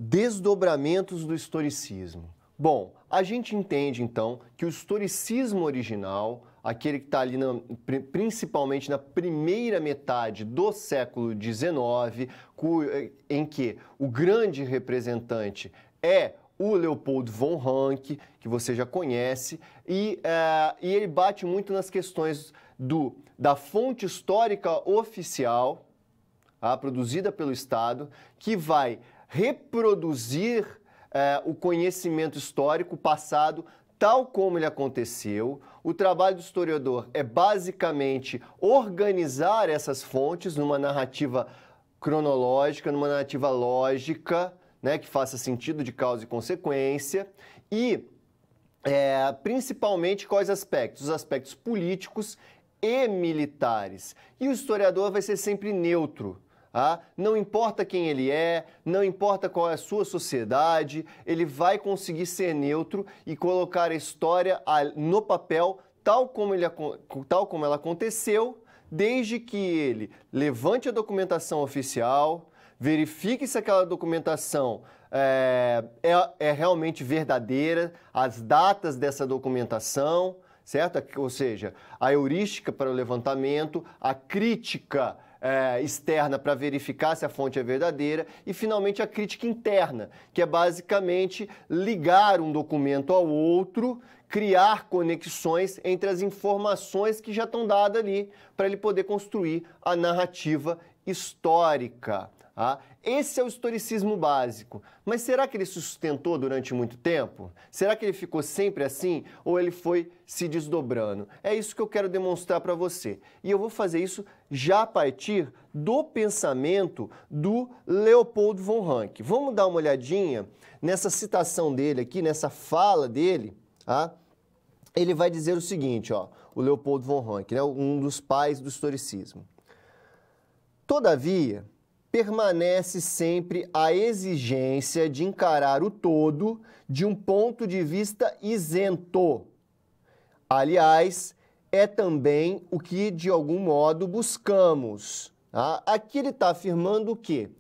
Desdobramentos do historicismo. Bom, a gente entende então que o historicismo original aquele que está ali na, principalmente na primeira metade do século XIX, eh, em que o grande representante é o Leopold von Ranke, que você já conhece, e, é, e ele bate muito nas questões do, da fonte histórica oficial, tá, produzida pelo Estado, que vai reproduzir é, o conhecimento histórico passado tal como ele aconteceu, o trabalho do historiador é basicamente organizar essas fontes numa narrativa cronológica, numa narrativa lógica, né, que faça sentido de causa e consequência, e é, principalmente quais aspectos? Os aspectos políticos e militares. E o historiador vai ser sempre neutro Tá? não importa quem ele é, não importa qual é a sua sociedade, ele vai conseguir ser neutro e colocar a história no papel tal como, ele, tal como ela aconteceu, desde que ele levante a documentação oficial, verifique se aquela documentação é, é, é realmente verdadeira, as datas dessa documentação, certo? Ou seja, a heurística para o levantamento, a crítica é, externa para verificar se a fonte é verdadeira e, finalmente, a crítica interna, que é basicamente ligar um documento ao outro, criar conexões entre as informações que já estão dadas ali, para ele poder construir a narrativa histórica. Tá? Esse é o historicismo básico. Mas será que ele se sustentou durante muito tempo? Será que ele ficou sempre assim ou ele foi se desdobrando? É isso que eu quero demonstrar para você. E eu vou fazer isso já a partir do pensamento do Leopoldo von Ranke. Vamos dar uma olhadinha nessa citação dele aqui, nessa fala dele, tá? Ele vai dizer o seguinte, ó, o Leopoldo von Ranke, né, um dos pais do historicismo. Todavia, permanece sempre a exigência de encarar o todo de um ponto de vista isento. Aliás, é também o que de algum modo buscamos. Tá? Aqui ele está afirmando o quê?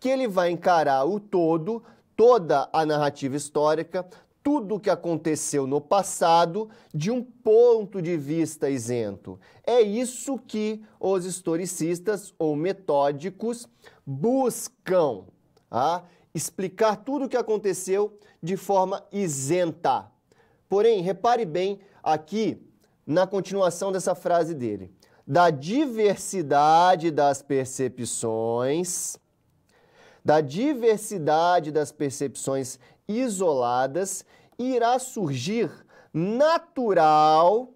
Que ele vai encarar o todo, toda a narrativa histórica, tudo o que aconteceu no passado de um ponto de vista isento. É isso que os historicistas ou metódicos buscam, tá? explicar tudo o que aconteceu de forma isenta. Porém, repare bem aqui na continuação dessa frase dele. Da diversidade das percepções, da diversidade das percepções isoladas irá surgir natural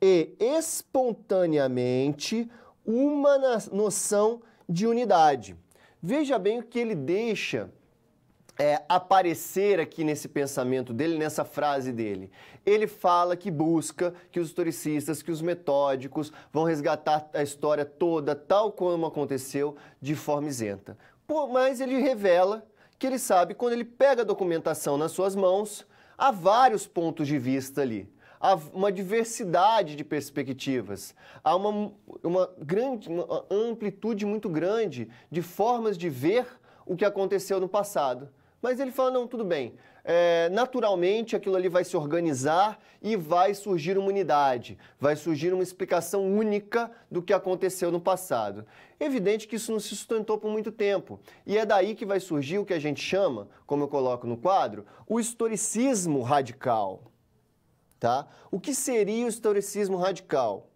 e espontaneamente uma noção de unidade. Veja bem o que ele deixa é, aparecer aqui nesse pensamento dele, nessa frase dele. Ele fala que busca que os historicistas, que os metódicos vão resgatar a história toda, tal como aconteceu, de forma isenta. mas ele revela que ele sabe, quando ele pega a documentação nas suas mãos, há vários pontos de vista ali. Há uma diversidade de perspectivas, há uma, uma grande, uma amplitude muito grande de formas de ver o que aconteceu no passado. Mas ele fala: não, tudo bem, é, naturalmente aquilo ali vai se organizar e vai surgir uma unidade, vai surgir uma explicação única do que aconteceu no passado. Evidente que isso não se sustentou por muito tempo, e é daí que vai surgir o que a gente chama, como eu coloco no quadro, o historicismo radical. Tá? O que seria o historicismo radical?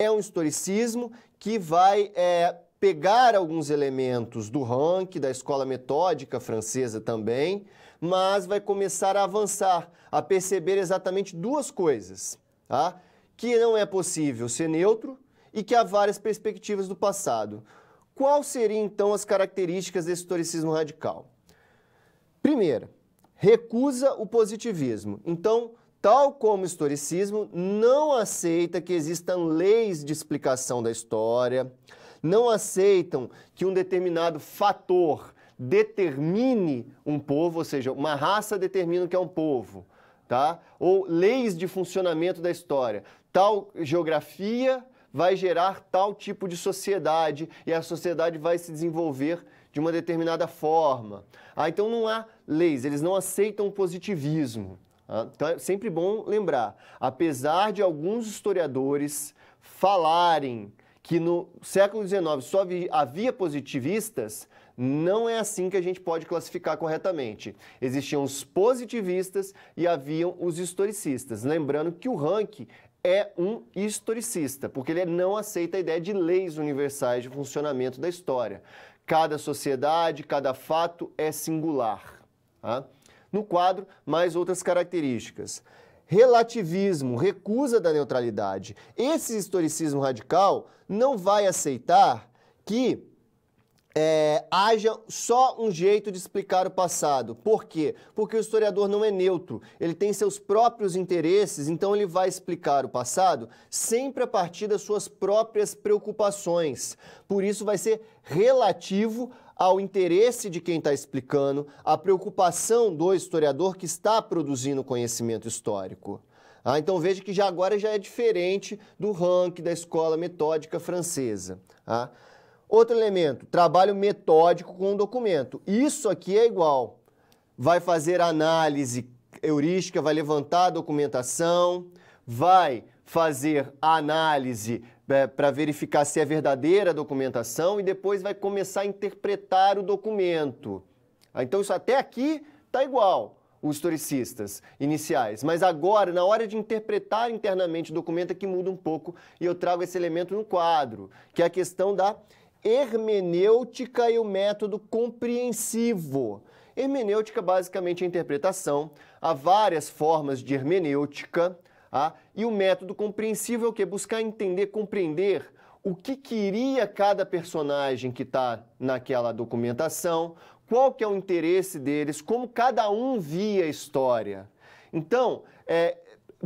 É um historicismo que vai é, pegar alguns elementos do rank, da escola metódica francesa também, mas vai começar a avançar, a perceber exatamente duas coisas, tá? que não é possível ser neutro e que há várias perspectivas do passado. Qual seriam então as características desse historicismo radical? Primeira, recusa o positivismo. Então, tal como o historicismo, não aceita que existam leis de explicação da história, não aceitam que um determinado fator determine um povo, ou seja, uma raça determina o que é um povo, tá? Ou leis de funcionamento da história. Tal geografia vai gerar tal tipo de sociedade e a sociedade vai se desenvolver de uma determinada forma. Ah, então não há leis, eles não aceitam o positivismo. Tá? então é sempre bom lembrar, apesar de alguns historiadores falarem que no século XIX só havia positivistas, não é assim que a gente pode classificar corretamente. Existiam os positivistas e haviam os historicistas. Lembrando que o Rank é um historicista, porque ele não aceita a ideia de leis universais de funcionamento da história. Cada sociedade, cada fato é singular. Tá? No quadro, mais outras características. Relativismo, recusa da neutralidade. Esse historicismo radical não vai aceitar que é, haja só um jeito de explicar o passado. Por quê? Porque o historiador não é neutro, ele tem seus próprios interesses, então ele vai explicar o passado sempre a partir das suas próprias preocupações. Por isso, vai ser relativo ao interesse de quem está explicando, à preocupação do historiador que está produzindo conhecimento histórico. Ah, então veja que já agora já é diferente do ranking da escola metódica francesa. Ah. Outro elemento, trabalho metódico com o documento. Isso aqui é igual. Vai fazer análise heurística, vai levantar a documentação, vai fazer análise é, para verificar se é verdadeira a documentação e depois vai começar a interpretar o documento. Ah, então, isso até aqui está igual os historicistas iniciais. Mas agora, na hora de interpretar internamente o documento, é que muda um pouco e eu trago esse elemento no quadro, que é a questão da hermenêutica e o método compreensivo. Hermenêutica, basicamente, é a interpretação. Há várias formas de hermenêutica. Ah, e o método compreensivo é o que? Buscar entender, compreender o que queria cada personagem que está naquela documentação, qual que é o interesse deles, como cada um via a história. Então, é,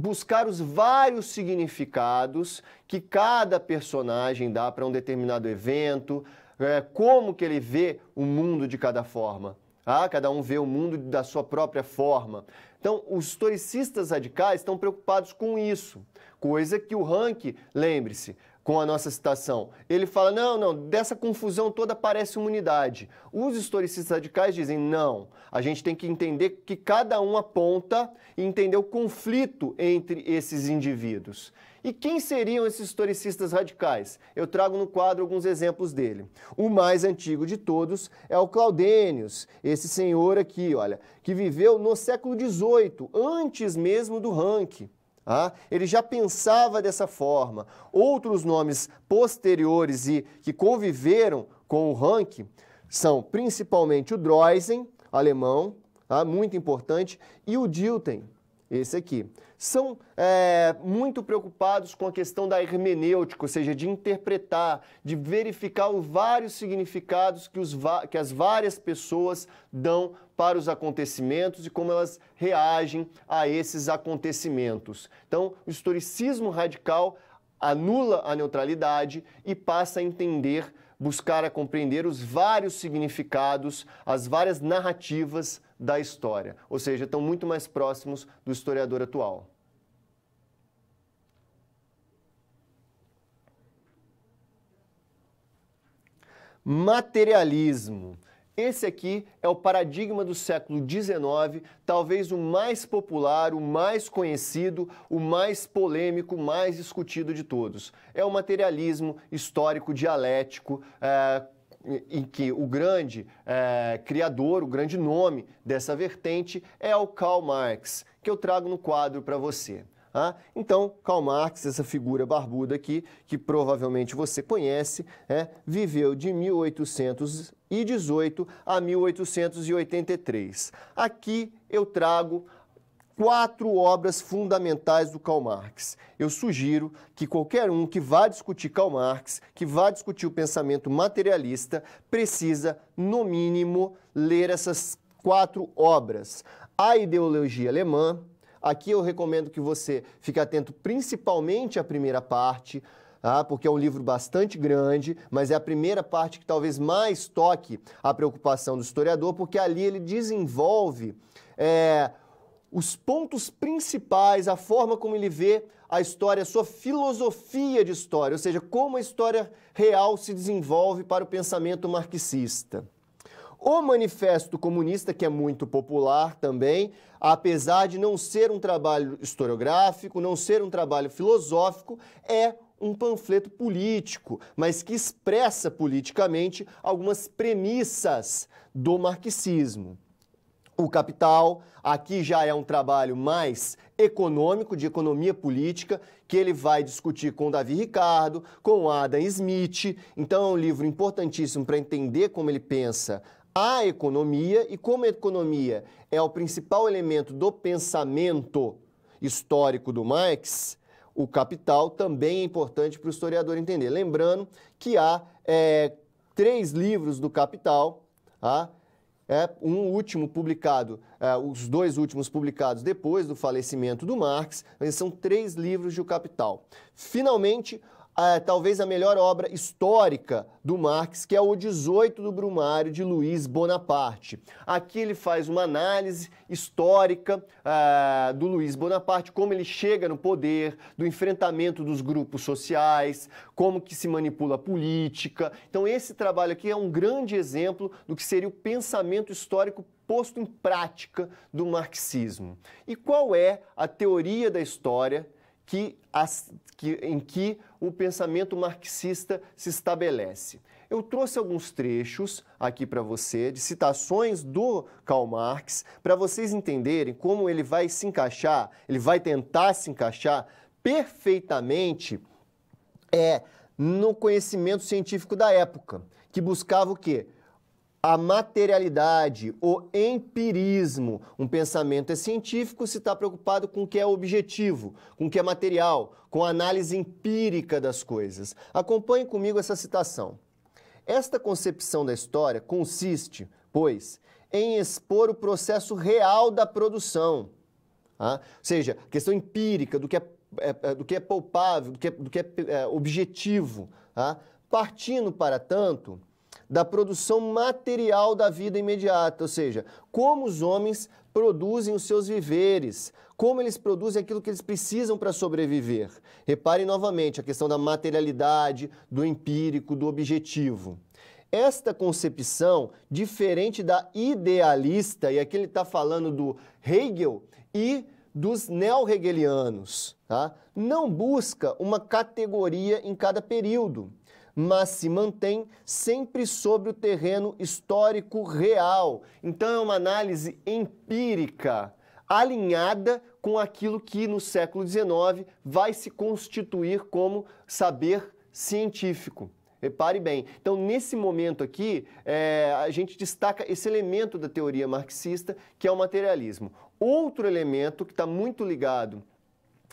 buscar os vários significados que cada personagem dá para um determinado evento, é, como que ele vê o mundo de cada forma. Ah, cada um vê o mundo da sua própria forma. Então, os historicistas radicais estão preocupados com isso, coisa que o Ranke, lembre-se, com a nossa citação. Ele fala: não, não, dessa confusão toda parece uma unidade. Os historicistas radicais dizem: não, a gente tem que entender que cada um aponta e entender o conflito entre esses indivíduos. E quem seriam esses historicistas radicais? Eu trago no quadro alguns exemplos dele. O mais antigo de todos é o Claudênios, esse senhor aqui, olha, que viveu no século XVIII, antes mesmo do ranking. Ah, ele já pensava dessa forma. Outros nomes posteriores e que conviveram com o Rank são principalmente o Droysen, alemão, ah, muito importante, e o Dilten, esse aqui são é, muito preocupados com a questão da hermenêutica, ou seja, de interpretar, de verificar os vários significados que, os, que as várias pessoas dão para os acontecimentos e como elas reagem a esses acontecimentos. Então, o historicismo radical anula a neutralidade e passa a entender, buscar a compreender os vários significados, as várias narrativas da história, ou seja, estão muito mais próximos do historiador atual. materialismo. Esse aqui é o paradigma do século XIX, talvez o mais popular, o mais conhecido, o mais polêmico, o mais discutido de todos. É o materialismo histórico dialético, é, em que o grande é, criador, o grande nome dessa vertente é o Karl Marx, que eu trago no quadro para você. Ah, então, Karl Marx, essa figura barbuda aqui, que provavelmente você conhece, é, viveu de 1818 a 1883. Aqui eu trago quatro obras fundamentais do Karl Marx. Eu sugiro que qualquer um que vá discutir Karl Marx, que vá discutir o pensamento materialista, precisa, no mínimo, ler essas quatro obras. A Ideologia Alemã, Aqui eu recomendo que você fique atento principalmente à primeira parte, ah, porque é um livro bastante grande, mas é a primeira parte que talvez mais toque a preocupação do historiador, porque ali ele desenvolve é, os pontos principais, a forma como ele vê a história, a sua filosofia de história, ou seja, como a história real se desenvolve para o pensamento marxista. O Manifesto Comunista, que é muito popular também, apesar de não ser um trabalho historiográfico, não ser um trabalho filosófico, é um panfleto político, mas que expressa politicamente algumas premissas do marxismo. O Capital, aqui já é um trabalho mais econômico, de economia política, que ele vai discutir com Davi Ricardo, com Adam Smith. Então é um livro importantíssimo para entender como ele pensa a economia, e como a economia é o principal elemento do pensamento histórico do Marx, o capital também é importante para o historiador entender. Lembrando que há é, três livros do Capital, tá? é, um último publicado, é, os dois últimos publicados depois do falecimento do Marx, mas são três livros do Capital. Finalmente, a, ah, talvez a melhor obra histórica do Marx, que é o 18 do Brumário de Luiz Bonaparte. Aqui ele faz uma análise histórica ah, do Luiz Bonaparte, como ele chega no poder, do enfrentamento dos grupos sociais, como que se manipula a política. Então esse trabalho aqui é um grande exemplo do que seria o pensamento histórico posto em prática do marxismo. E qual é a teoria da história que, as, que, em que o pensamento marxista se estabelece. Eu trouxe alguns trechos aqui para você, de citações do Karl Marx, para vocês entenderem como ele vai se encaixar, ele vai tentar se encaixar perfeitamente é, no conhecimento científico da época, que buscava o quê? a materialidade, o empirismo. Um pensamento é científico se está preocupado com o que é objetivo, com o que é material, com a análise empírica das coisas. Acompanhe comigo essa citação. Esta concepção da história consiste, pois, em expor o processo real da produção. Ah? Ou seja, questão empírica do que é, é, é, do que é palpável, do que é, do que é, é objetivo. Ah? Partindo, para tanto, da produção material da vida imediata, ou seja, como os homens produzem os seus viveres, como eles produzem aquilo que eles precisam para sobreviver. Reparem novamente a questão da materialidade, do empírico, do objetivo. Esta concepção, diferente da idealista, e aqui ele está falando do Hegel e dos neo-hegelianos, tá? não busca uma categoria em cada período mas se mantém sempre sobre o terreno histórico real. Então é uma análise empírica, alinhada com aquilo que no século XIX vai se constituir como saber científico. Repare bem. Então, nesse momento aqui, é, a gente destaca esse elemento da teoria marxista, que é o materialismo. Outro elemento que está muito ligado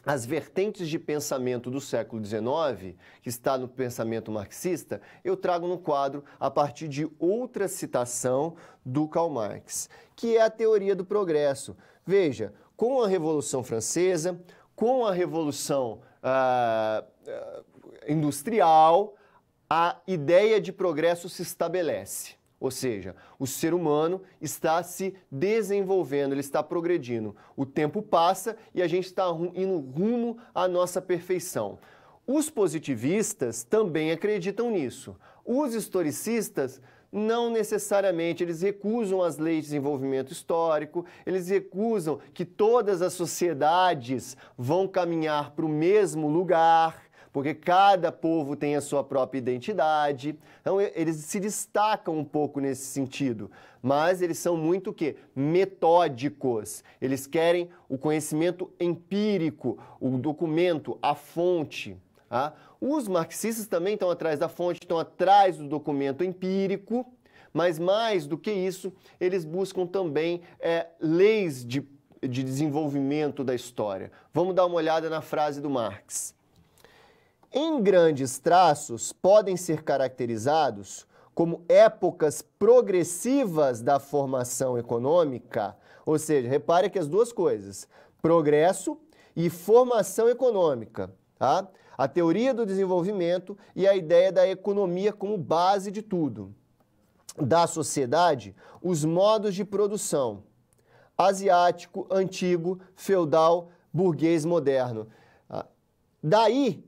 as vertentes de pensamento do século XIX, que está no pensamento marxista, eu trago no quadro a partir de outra citação do Karl Marx, que é a teoria do progresso. Veja, com a Revolução Francesa, com a Revolução ah, ah Industrial, a ideia de progresso se estabelece. Ou seja, o ser humano está se desenvolvendo, ele está progredindo. O tempo passa e a gente está indo rumo à nossa perfeição. Os positivistas também acreditam nisso. Os historicistas não necessariamente, eles recusam as leis de desenvolvimento histórico, eles recusam que todas as sociedades vão caminhar para o mesmo lugar porque cada povo tem a sua própria identidade. Então, eles se destacam um pouco nesse sentido, mas eles são muito o quê? Metódicos. Eles querem o conhecimento empírico, o documento, a fonte. Tá? Os marxistas também estão atrás da fonte, estão atrás do documento empírico, mas mais do que isso, eles buscam também é, leis de, de desenvolvimento da história. Vamos dar uma olhada na frase do Marx em grandes traços, podem ser caracterizados como épocas progressivas da formação econômica. Ou seja, repare que as duas coisas, progresso e formação econômica, tá? a teoria do desenvolvimento e a ideia da economia como base de tudo. Da sociedade, os modos de produção, asiático, antigo, feudal, burguês moderno. Ah, daí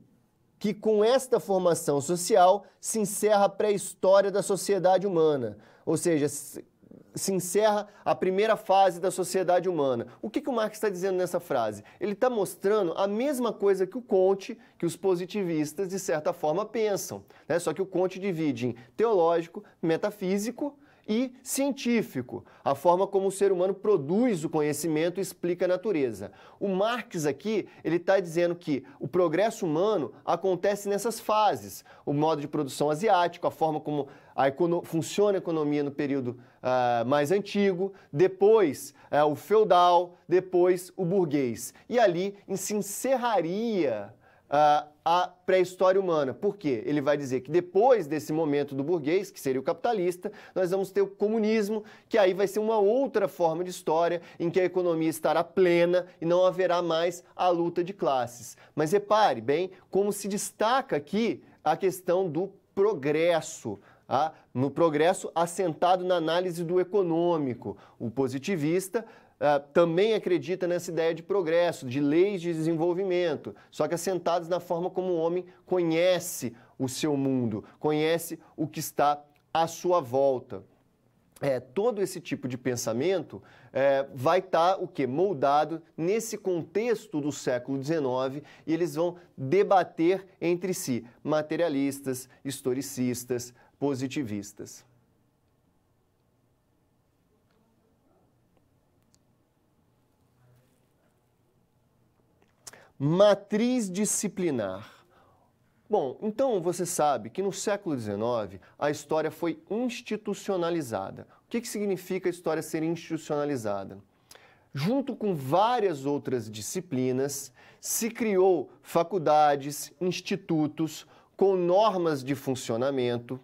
que com esta formação social se encerra a pré-história da sociedade humana, ou seja, se encerra a primeira fase da sociedade humana. O que, que o Marx está dizendo nessa frase? Ele está mostrando a mesma coisa que o Conte, que os positivistas, de certa forma, pensam. Né? Só que o Conte divide em teológico, metafísico e científico, a forma como o ser humano produz o conhecimento e explica a natureza. O Marx aqui ele está dizendo que o progresso humano acontece nessas fases, o modo de produção asiático, a forma como a funciona a economia no período uh, mais antigo, depois uh, o feudal, depois o burguês. E ali se encerraria uh, a pré-história humana. Por quê? Ele vai dizer que depois desse momento do burguês, que seria o capitalista, nós vamos ter o comunismo, que aí vai ser uma outra forma de história em que a economia estará plena e não haverá mais a luta de classes. Mas repare bem como se destaca aqui a questão do progresso. Ah, no progresso assentado na análise do econômico. O positivista Uh, também acredita nessa ideia de progresso, de leis de desenvolvimento, só que assentados na forma como o homem conhece o seu mundo, conhece o que está à sua volta. É, todo esse tipo de pensamento é, vai estar tá, o que moldado nesse contexto do século XIX e eles vão debater entre si materialistas, historicistas, positivistas. Matriz disciplinar. Bom, então você sabe que no século XIX a história foi institucionalizada. O que, que significa a história ser institucionalizada? Junto com várias outras disciplinas, se criou faculdades, institutos com normas de funcionamento,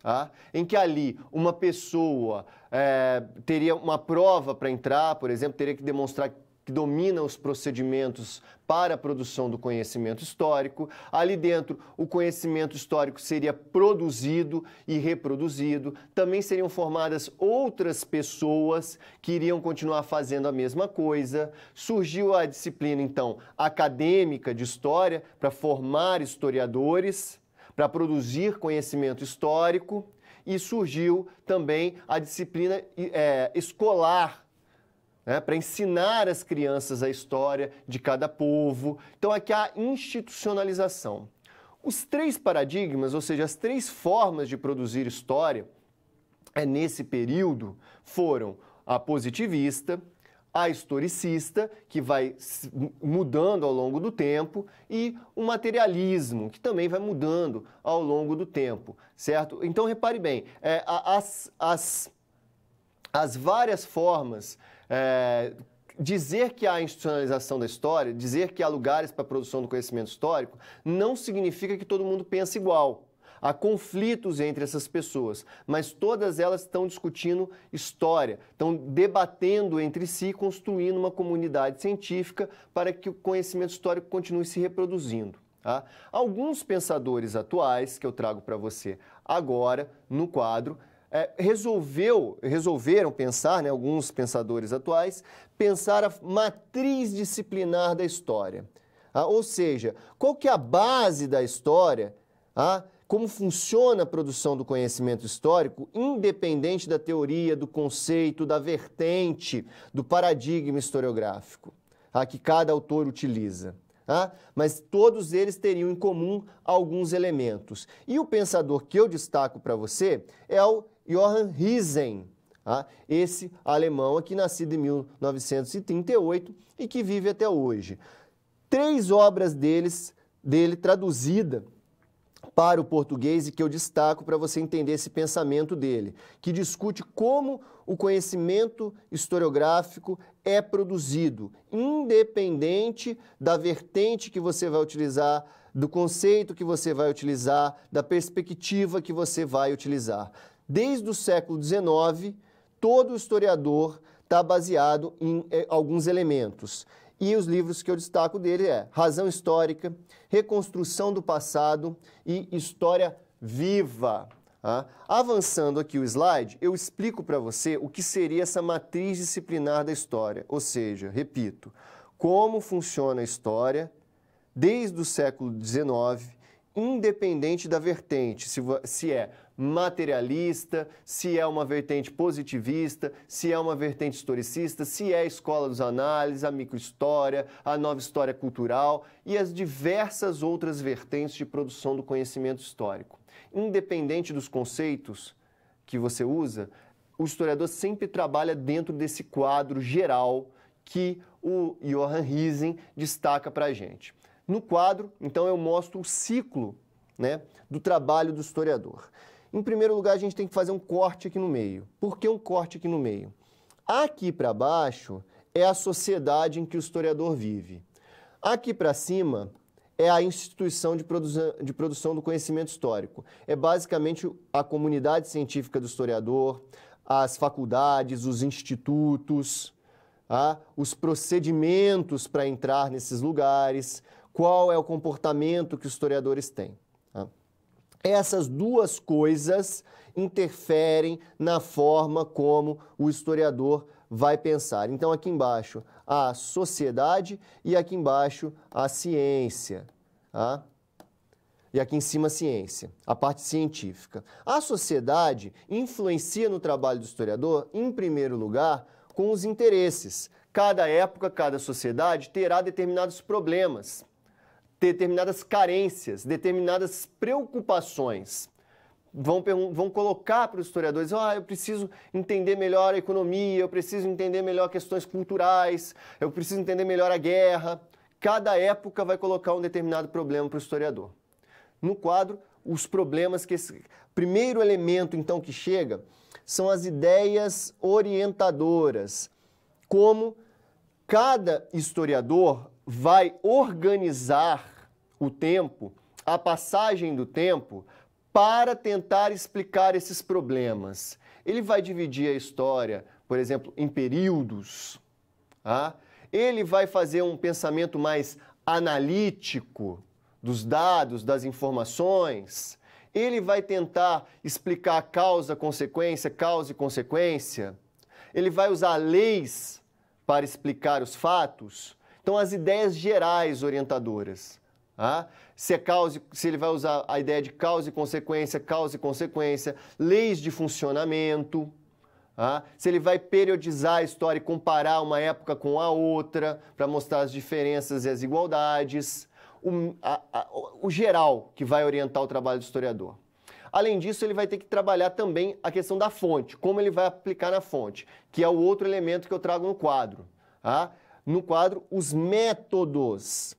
Tá? em que ali uma pessoa é, teria uma prova para entrar, por exemplo, teria que demonstrar que domina os procedimentos para a produção do conhecimento histórico. Ali dentro, o conhecimento histórico seria produzido e reproduzido. Também seriam formadas outras pessoas que iriam continuar fazendo a mesma coisa. Surgiu a disciplina, então, acadêmica de história para formar historiadores, para produzir conhecimento histórico. E surgiu também a disciplina é, escolar né, para ensinar as crianças a história de cada povo. Então, aqui há institucionalização. Os três paradigmas, ou seja, as três formas de produzir história, é, nesse período, foram a positivista, a historicista, que vai mudando ao longo do tempo, e o materialismo, que também vai mudando ao longo do tempo, certo? Então, repare bem, é, as, as, as várias formas é, dizer que há institucionalização da história, dizer que há lugares para a produção do conhecimento histórico, não significa que todo mundo pensa igual. Há conflitos entre essas pessoas, mas todas elas estão discutindo história, estão debatendo entre si, construindo uma comunidade científica para que o conhecimento histórico continue se reproduzindo. Tá? Alguns pensadores atuais que eu trago para você agora no quadro é, resolveu, resolveram pensar, né, alguns pensadores atuais, pensar a matriz disciplinar da história. Ah, ou seja, qual que é a base da história, ah, como funciona a produção do conhecimento histórico, independente da teoria, do conceito, da vertente, do paradigma historiográfico ah, que cada autor utiliza. Ah, mas todos eles teriam em comum alguns elementos. E o pensador que eu destaco para você é o Johann Riesen, tá? esse alemão aqui, nascido em 1938 e que vive até hoje. Três obras deles, dele traduzida para o português e que eu destaco para você entender esse pensamento dele, que discute como o conhecimento historiográfico é produzido, independente da vertente que você vai utilizar, do conceito que você vai utilizar, da perspectiva que você vai utilizar desde o século XIX, todo historiador está baseado em eh, alguns elementos. E os livros que eu destaco dele é Razão Histórica, Reconstrução do Passado e História Viva. Ah, avançando aqui o slide, eu explico para você o que seria essa matriz disciplinar da história. Ou seja, repito, como funciona a história desde o século XIX, independente da vertente, se, se é materialista, se é uma vertente positivista, se é uma vertente historicista, se é a escola dos análises, a microhistória, a nova história cultural e as diversas outras vertentes de produção do conhecimento histórico. Independente dos conceitos que você usa, o historiador sempre trabalha dentro desse quadro geral que o Johan Riesen destaca para a gente. No quadro, então, eu mostro o ciclo né, do trabalho do historiador. Em primeiro lugar, a gente tem que fazer um corte aqui no meio. Por que um corte aqui no meio? Aqui para baixo é a sociedade em que o historiador vive. Aqui para cima é a instituição de, de, produção do conhecimento histórico. É basicamente a comunidade científica do historiador, as faculdades, os institutos, tá? os procedimentos para entrar nesses lugares, qual é o comportamento que os historiadores têm. Essas duas coisas interferem na forma como o historiador vai pensar. Então, aqui embaixo, a sociedade e aqui embaixo, a ciência. Tá? E aqui em cima, a ciência, a parte científica. A sociedade influencia no trabalho do historiador, em primeiro lugar, com os interesses. Cada época, cada sociedade terá determinados problemas determinadas carências, determinadas preocupações. Vão, vão colocar para os historiadores: ah, eu preciso entender melhor a economia, eu preciso entender melhor questões culturais, eu preciso entender melhor a guerra. Cada época vai colocar um determinado problema para o historiador. No quadro, os problemas que esse primeiro elemento então que chega são as ideias orientadoras, como cada historiador vai organizar o tempo, a passagem do tempo, para tentar explicar esses problemas. Ele vai dividir a história, por exemplo, em períodos. Tá? Ele vai fazer um pensamento mais analítico dos dados, das informações. Ele vai tentar explicar causa, consequência, causa e consequência. Ele vai usar leis para explicar os fatos. Então, as ideias gerais orientadoras. Tá? se, é causa, se ele vai usar a ideia de causa e consequência, causa e consequência, leis de funcionamento, tá? se ele vai periodizar a história e comparar uma época com a outra para mostrar as diferenças e as igualdades, o, a, a, o geral que vai orientar o trabalho do historiador. Além disso, ele vai ter que trabalhar também a questão da fonte, como ele vai aplicar na fonte, que é o outro elemento que eu trago no quadro. Tá? no quadro Os Métodos.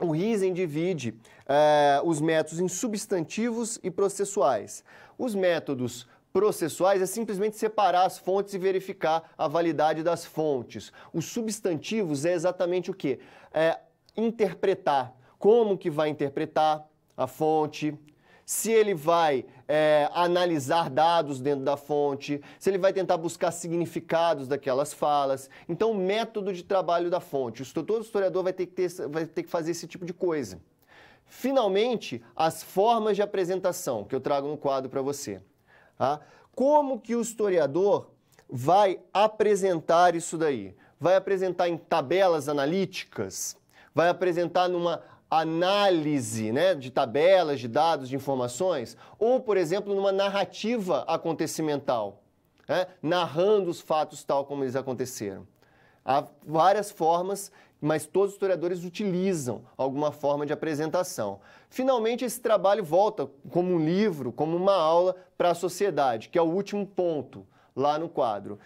O Risen divide eh, os métodos em substantivos e processuais. Os métodos processuais é simplesmente separar as fontes e verificar a validade das fontes. Os substantivos é exatamente o que? É interpretar. Como que vai interpretar a fonte, se ele vai é, analisar dados dentro da fonte, se ele vai tentar buscar significados daquelas falas. Então, o método de trabalho da fonte. O todo historiador vai ter que, ter, vai ter que fazer esse tipo de coisa. Finalmente, as formas de apresentação que eu trago no quadro para você. Tá? Como que o historiador vai apresentar isso daí? Vai apresentar em tabelas analíticas? Vai apresentar numa análise né, de tabelas, de dados, de informações, ou, por exemplo, numa narrativa acontecimental, né, narrando os fatos tal como eles aconteceram. Há várias formas, mas todos os historiadores utilizam alguma forma de apresentação. Finalmente, esse trabalho volta como um livro, como uma aula para a sociedade, que é o último ponto lá no quadro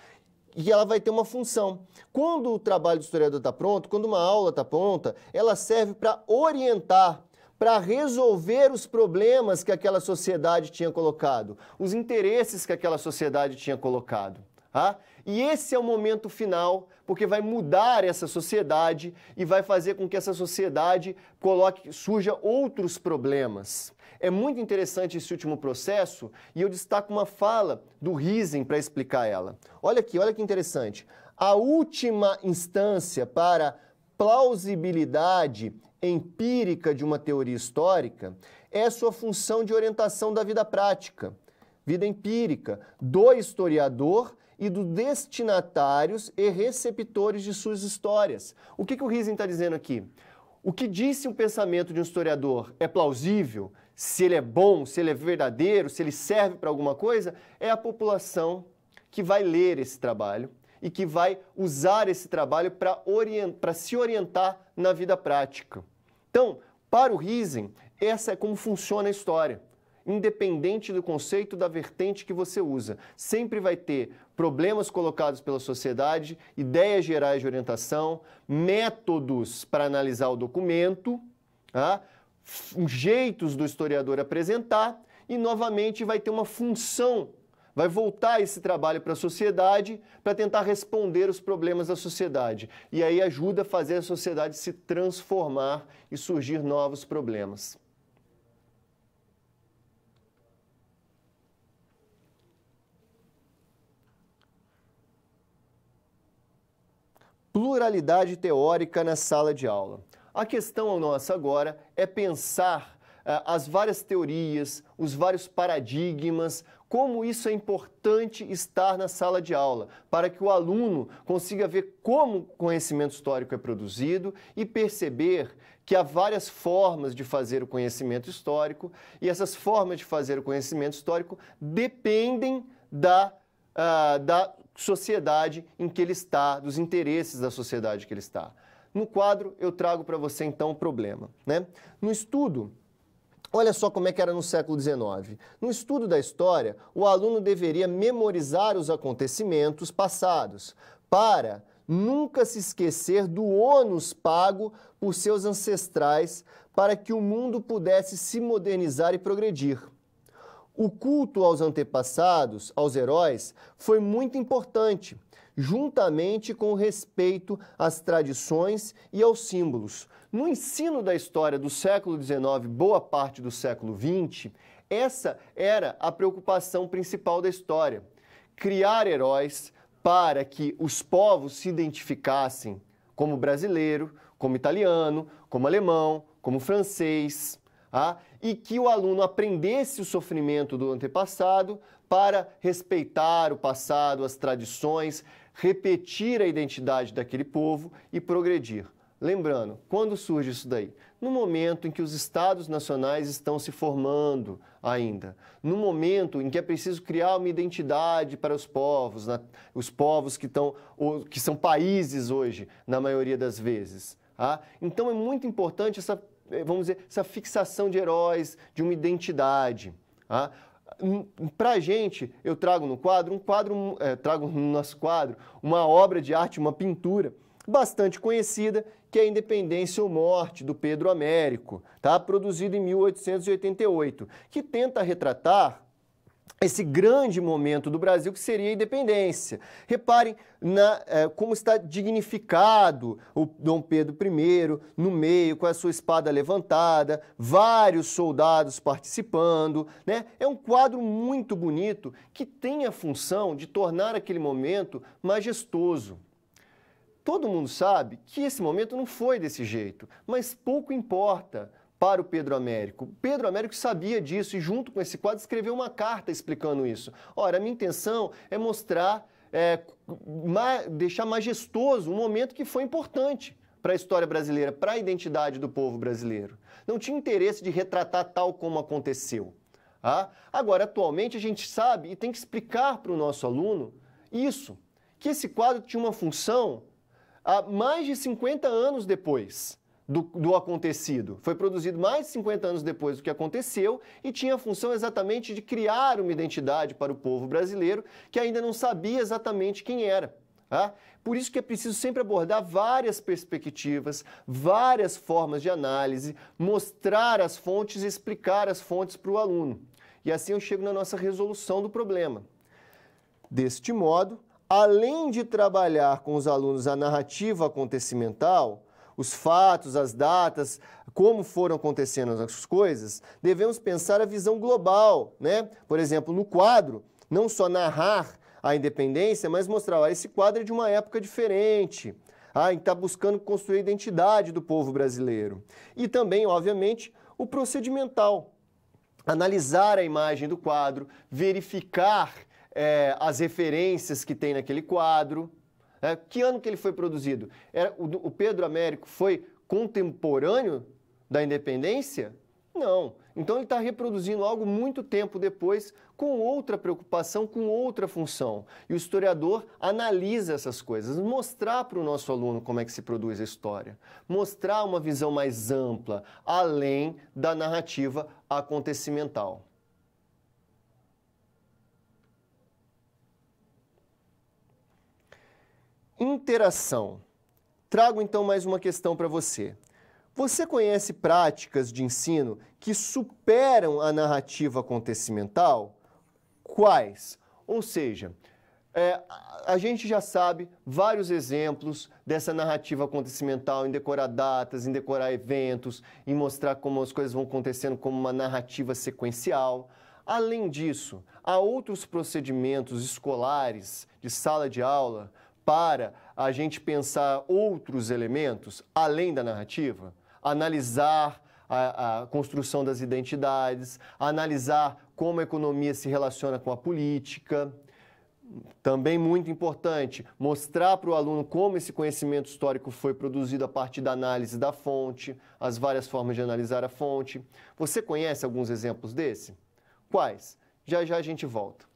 e ela vai ter uma função. Quando o trabalho do historiador está pronto, quando uma aula está pronta, ela serve para orientar, para resolver os problemas que aquela sociedade tinha colocado, os interesses que aquela sociedade tinha colocado. Tá? E esse é o momento final, porque vai mudar essa sociedade e vai fazer com que essa sociedade coloque, surja outros problemas. É muito interessante esse último processo e eu destaco uma fala do Risen para explicar ela. Olha aqui, olha que interessante. A última instância para plausibilidade empírica de uma teoria histórica é sua função de orientação da vida prática, vida empírica, do historiador e dos destinatários e receptores de suas histórias. O que, que o Risen está dizendo aqui? O que disse o pensamento de um historiador é plausível, se ele é bom, se ele é verdadeiro, se ele serve para alguma coisa, é a população que vai ler esse trabalho e que vai usar esse trabalho para orient se orientar na vida prática. Então, para o Risen, essa é como funciona a história. Independente do conceito da vertente que você usa, sempre vai ter problemas colocados pela sociedade, ideias gerais de orientação, métodos para analisar o documento, tá? jeitos do historiador apresentar e novamente vai ter uma função, vai voltar esse trabalho para a sociedade para tentar responder os problemas da sociedade. E aí ajuda a fazer a sociedade se transformar e surgir novos problemas. Pluralidade teórica na sala de aula. A questão nossa agora é pensar eh, as várias teorias, os vários paradigmas, como isso é importante estar na sala de aula, para que o aluno consiga ver como o conhecimento histórico é produzido e perceber que há várias formas de fazer o conhecimento histórico e essas formas de fazer o conhecimento histórico dependem da, ah, da sociedade em que ele está, dos interesses da sociedade que ele está. No quadro, eu trago para você então o problema. Né? No estudo, Olha só como é que era no século XIX. No estudo da história, o aluno deveria memorizar os acontecimentos passados para nunca se esquecer do ônus pago por seus ancestrais para que o mundo pudesse se modernizar e progredir. O culto aos antepassados, aos heróis, foi muito importante juntamente com respeito às tradições e aos símbolos. No ensino da história do século XIX, boa parte do século XX, essa era a preocupação principal da história. Criar heróis para que os povos se identificassem como brasileiro, como italiano, como alemão, como francês, ah, e que o aluno aprendesse o sofrimento do antepassado para respeitar o passado, as tradições, repetir a identidade daquele povo e progredir. Lembrando, quando surge isso daí? No momento em que os estados nacionais estão se formando ainda, no momento em que é preciso criar uma identidade para os povos, né? os povos que, estão, que são países hoje, na maioria das vezes. Tá? Então é muito importante essa, eh, vamos dizer, essa fixação de heróis, de uma identidade. Tá? Para a gente, eu trago no quadro, um quadro, é, trago no nosso quadro, uma obra de arte, uma pintura bastante conhecida, que é Independência ou Morte, do Pedro Américo, tá? produzido em 1888, que tenta retratar esse grande momento do Brasil que seria a independência. Reparem na, eh, como está dignificado o Dom Pedro I no meio, com a sua espada levantada, vários soldados participando. Né? É um quadro muito bonito que tem a função de tornar aquele momento majestoso. Todo mundo sabe que esse momento não foi desse jeito, mas pouco importa para o Pedro Américo. Pedro Américo sabia disso e, junto com esse quadro, escreveu uma carta explicando isso. Ora, a minha intenção é mostrar, é, ma deixar majestoso um momento que foi importante para a história brasileira, para a identidade do povo brasileiro. Não tinha interesse de retratar tal como aconteceu. Ah? Agora, atualmente, a gente sabe e tem que explicar para o nosso aluno isso, que esse quadro tinha uma função há mais de 50 anos depois do, do, acontecido. Foi produzido mais de 50 anos depois do que aconteceu e tinha a função exatamente de criar uma identidade para o povo brasileiro que ainda não sabia exatamente quem era. Tá? Por isso que é preciso sempre abordar várias perspectivas, várias formas de análise, mostrar as fontes e explicar as fontes para o aluno. E assim eu chego na nossa resolução do problema. Deste modo, além de trabalhar com os alunos a narrativa acontecimental, os fatos, as datas, como foram acontecendo as coisas, devemos pensar a visão global, né? Por exemplo, no quadro, não só narrar a independência, mas mostrar, ó, esse quadro é de uma época diferente. Ah, está buscando construir a identidade do povo brasileiro. E também, obviamente, o procedimental. Analisar a imagem do quadro, verificar é, as referências que tem naquele quadro, é, que ano que ele foi produzido? Era, o, o Pedro Américo foi contemporâneo da independência? Não. Então ele está reproduzindo algo muito tempo depois, com outra preocupação, com outra função. E o historiador analisa essas coisas, mostrar para o nosso aluno como é que se produz a história, mostrar uma visão mais ampla, além da narrativa acontecimental. interação. Trago então mais uma questão para você. Você conhece práticas de ensino que superam a narrativa acontecimental? Quais? Ou seja, é, a gente já sabe vários exemplos dessa narrativa acontecimental em decorar datas, em decorar eventos, em mostrar como as coisas vão acontecendo como uma narrativa sequencial. Além disso, há outros procedimentos escolares de sala de aula para a gente pensar outros elementos além da narrativa, analisar a, a, construção das identidades, analisar como a economia se relaciona com a política. Também muito importante, mostrar para o aluno como esse conhecimento histórico foi produzido a partir da análise da fonte, as várias formas de analisar a fonte. Você conhece alguns exemplos desse? Quais? Já já a gente volta.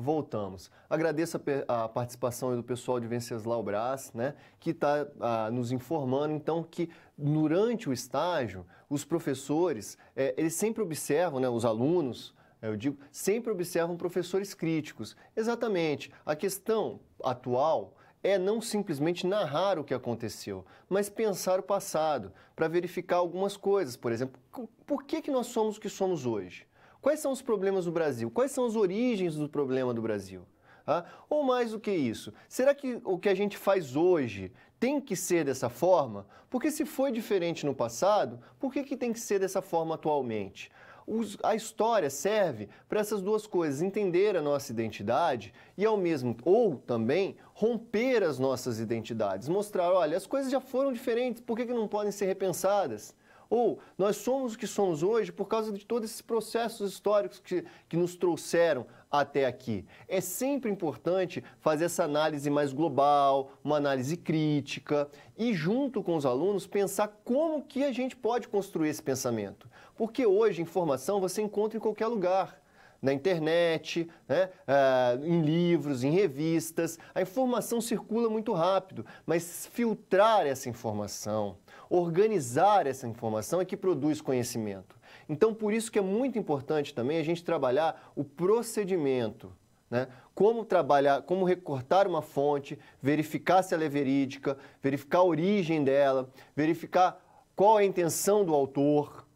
voltamos. Agradeço a, a, participação do pessoal de Venceslau Brás, né, que está ah, nos informando, então, que durante o estágio, os professores, é, eles sempre observam, né, os alunos, é, eu digo, sempre observam professores críticos. Exatamente, a questão atual é não simplesmente narrar o que aconteceu, mas pensar o passado, para verificar algumas coisas, por exemplo, por que, que nós somos o que somos hoje? Quais são os problemas do Brasil? Quais são as origens do problema do Brasil? Ah, ou mais do que isso, será que o que a gente faz hoje tem que ser dessa forma? Porque se foi diferente no passado, por que, que tem que ser dessa forma atualmente? Os, a história serve para essas duas coisas, entender a nossa identidade e ao mesmo ou também romper as nossas identidades, mostrar, olha, as coisas já foram diferentes, por que, que não podem ser repensadas? Ou nós somos o que somos hoje por causa de todos esses processos históricos que, que nos trouxeram até aqui. É sempre importante fazer essa análise mais global, uma análise crítica e junto com os alunos pensar como que a gente pode construir esse pensamento. Porque hoje informação você encontra em qualquer lugar na internet, né? Ah, em livros, em revistas. A informação circula muito rápido, mas filtrar essa informação, organizar essa informação é que produz conhecimento. Então, por isso que é muito importante também a gente trabalhar o procedimento. Né? Como trabalhar, como recortar uma fonte, verificar se ela é verídica, verificar a origem dela, verificar qual é a intenção do autor,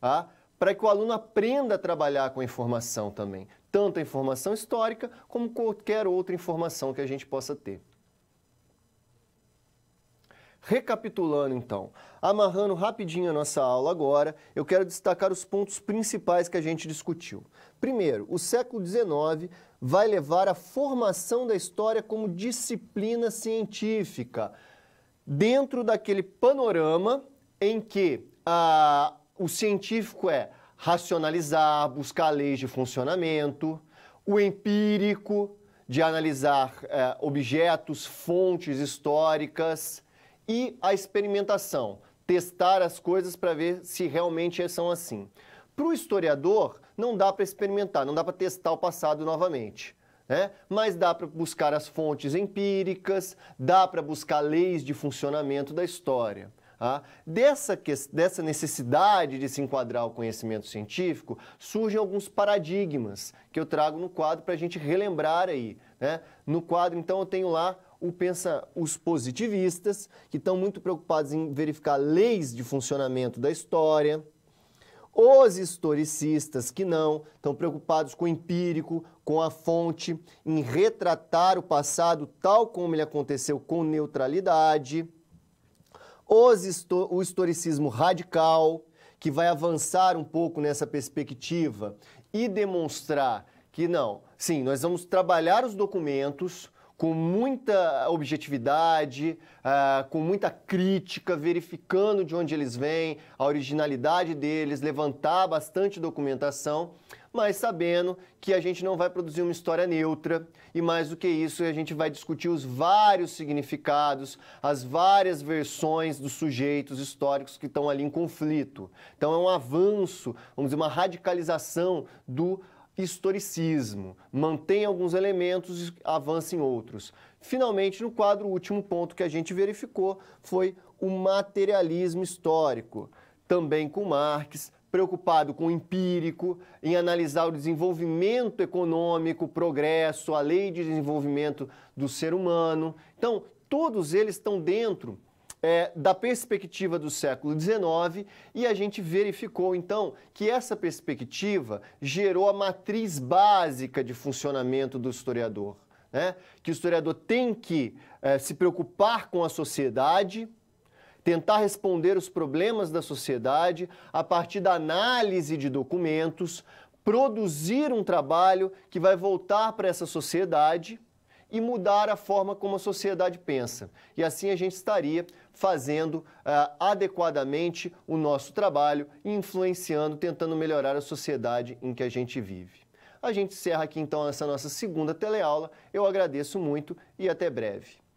tá? para que o aluno aprenda a trabalhar com a informação também, tanto a informação histórica como qualquer outra informação que a gente possa ter. Recapitulando então, amarrando rapidinho a nossa aula agora, eu quero destacar os pontos principais que a gente discutiu. Primeiro, o século XIX vai levar à formação da história como disciplina científica, dentro daquele panorama em que o científico é racionalizar, buscar leis de funcionamento, o empírico, de analisar eh, objetos, fontes históricas, e a experimentação, testar as coisas para ver se realmente são assim. Para o historiador, não dá para experimentar, não dá para testar o passado novamente. Né? Mas dá para buscar as fontes empíricas, dá para buscar leis de funcionamento da história. Ah, dessa, dessa necessidade de se enquadrar o conhecimento científico, surgem alguns paradigmas que eu trago no quadro para a gente relembrar aí. Né? No quadro, então, eu tenho lá o pensa os positivistas, que estão muito preocupados em verificar leis de funcionamento da história, os historicistas que não estão preocupados com o empírico, com a fonte, em retratar o passado tal como ele aconteceu com neutralidade. Os, o historicismo radical, que vai avançar um pouco nessa perspectiva e demonstrar que não, sim, nós vamos trabalhar os documentos, com muita objetividade, ah, com muita crítica, verificando de onde eles vêm, a originalidade deles, levantar bastante documentação, mas sabendo que a gente não vai produzir uma história neutra e, mais do que isso, a gente vai discutir os vários significados, as várias versões dos sujeitos históricos que estão ali em conflito. Então, é um avanço, vamos dizer, uma radicalização do historicismo, mantém alguns elementos e avança em outros. Finalmente, no quadro, o último ponto que a gente verificou foi o materialismo histórico, também com Marx, preocupado com o empírico, em analisar o desenvolvimento econômico, o progresso, a lei de desenvolvimento do ser humano. Então, todos eles estão dentro é, da perspectiva do século XIX e a gente verificou então que essa perspectiva gerou a matriz básica de funcionamento do historiador. Né? Que o historiador tem que é, se preocupar com a sociedade, tentar responder os problemas da sociedade a partir da análise de documentos, produzir um trabalho que vai voltar para essa sociedade e mudar a forma como a sociedade pensa. E assim a gente estaria fazendo ah, adequadamente o nosso trabalho, influenciando, tentando melhorar a sociedade em que a gente vive. A gente encerra aqui então essa nossa segunda teleaula. Eu agradeço muito e até breve.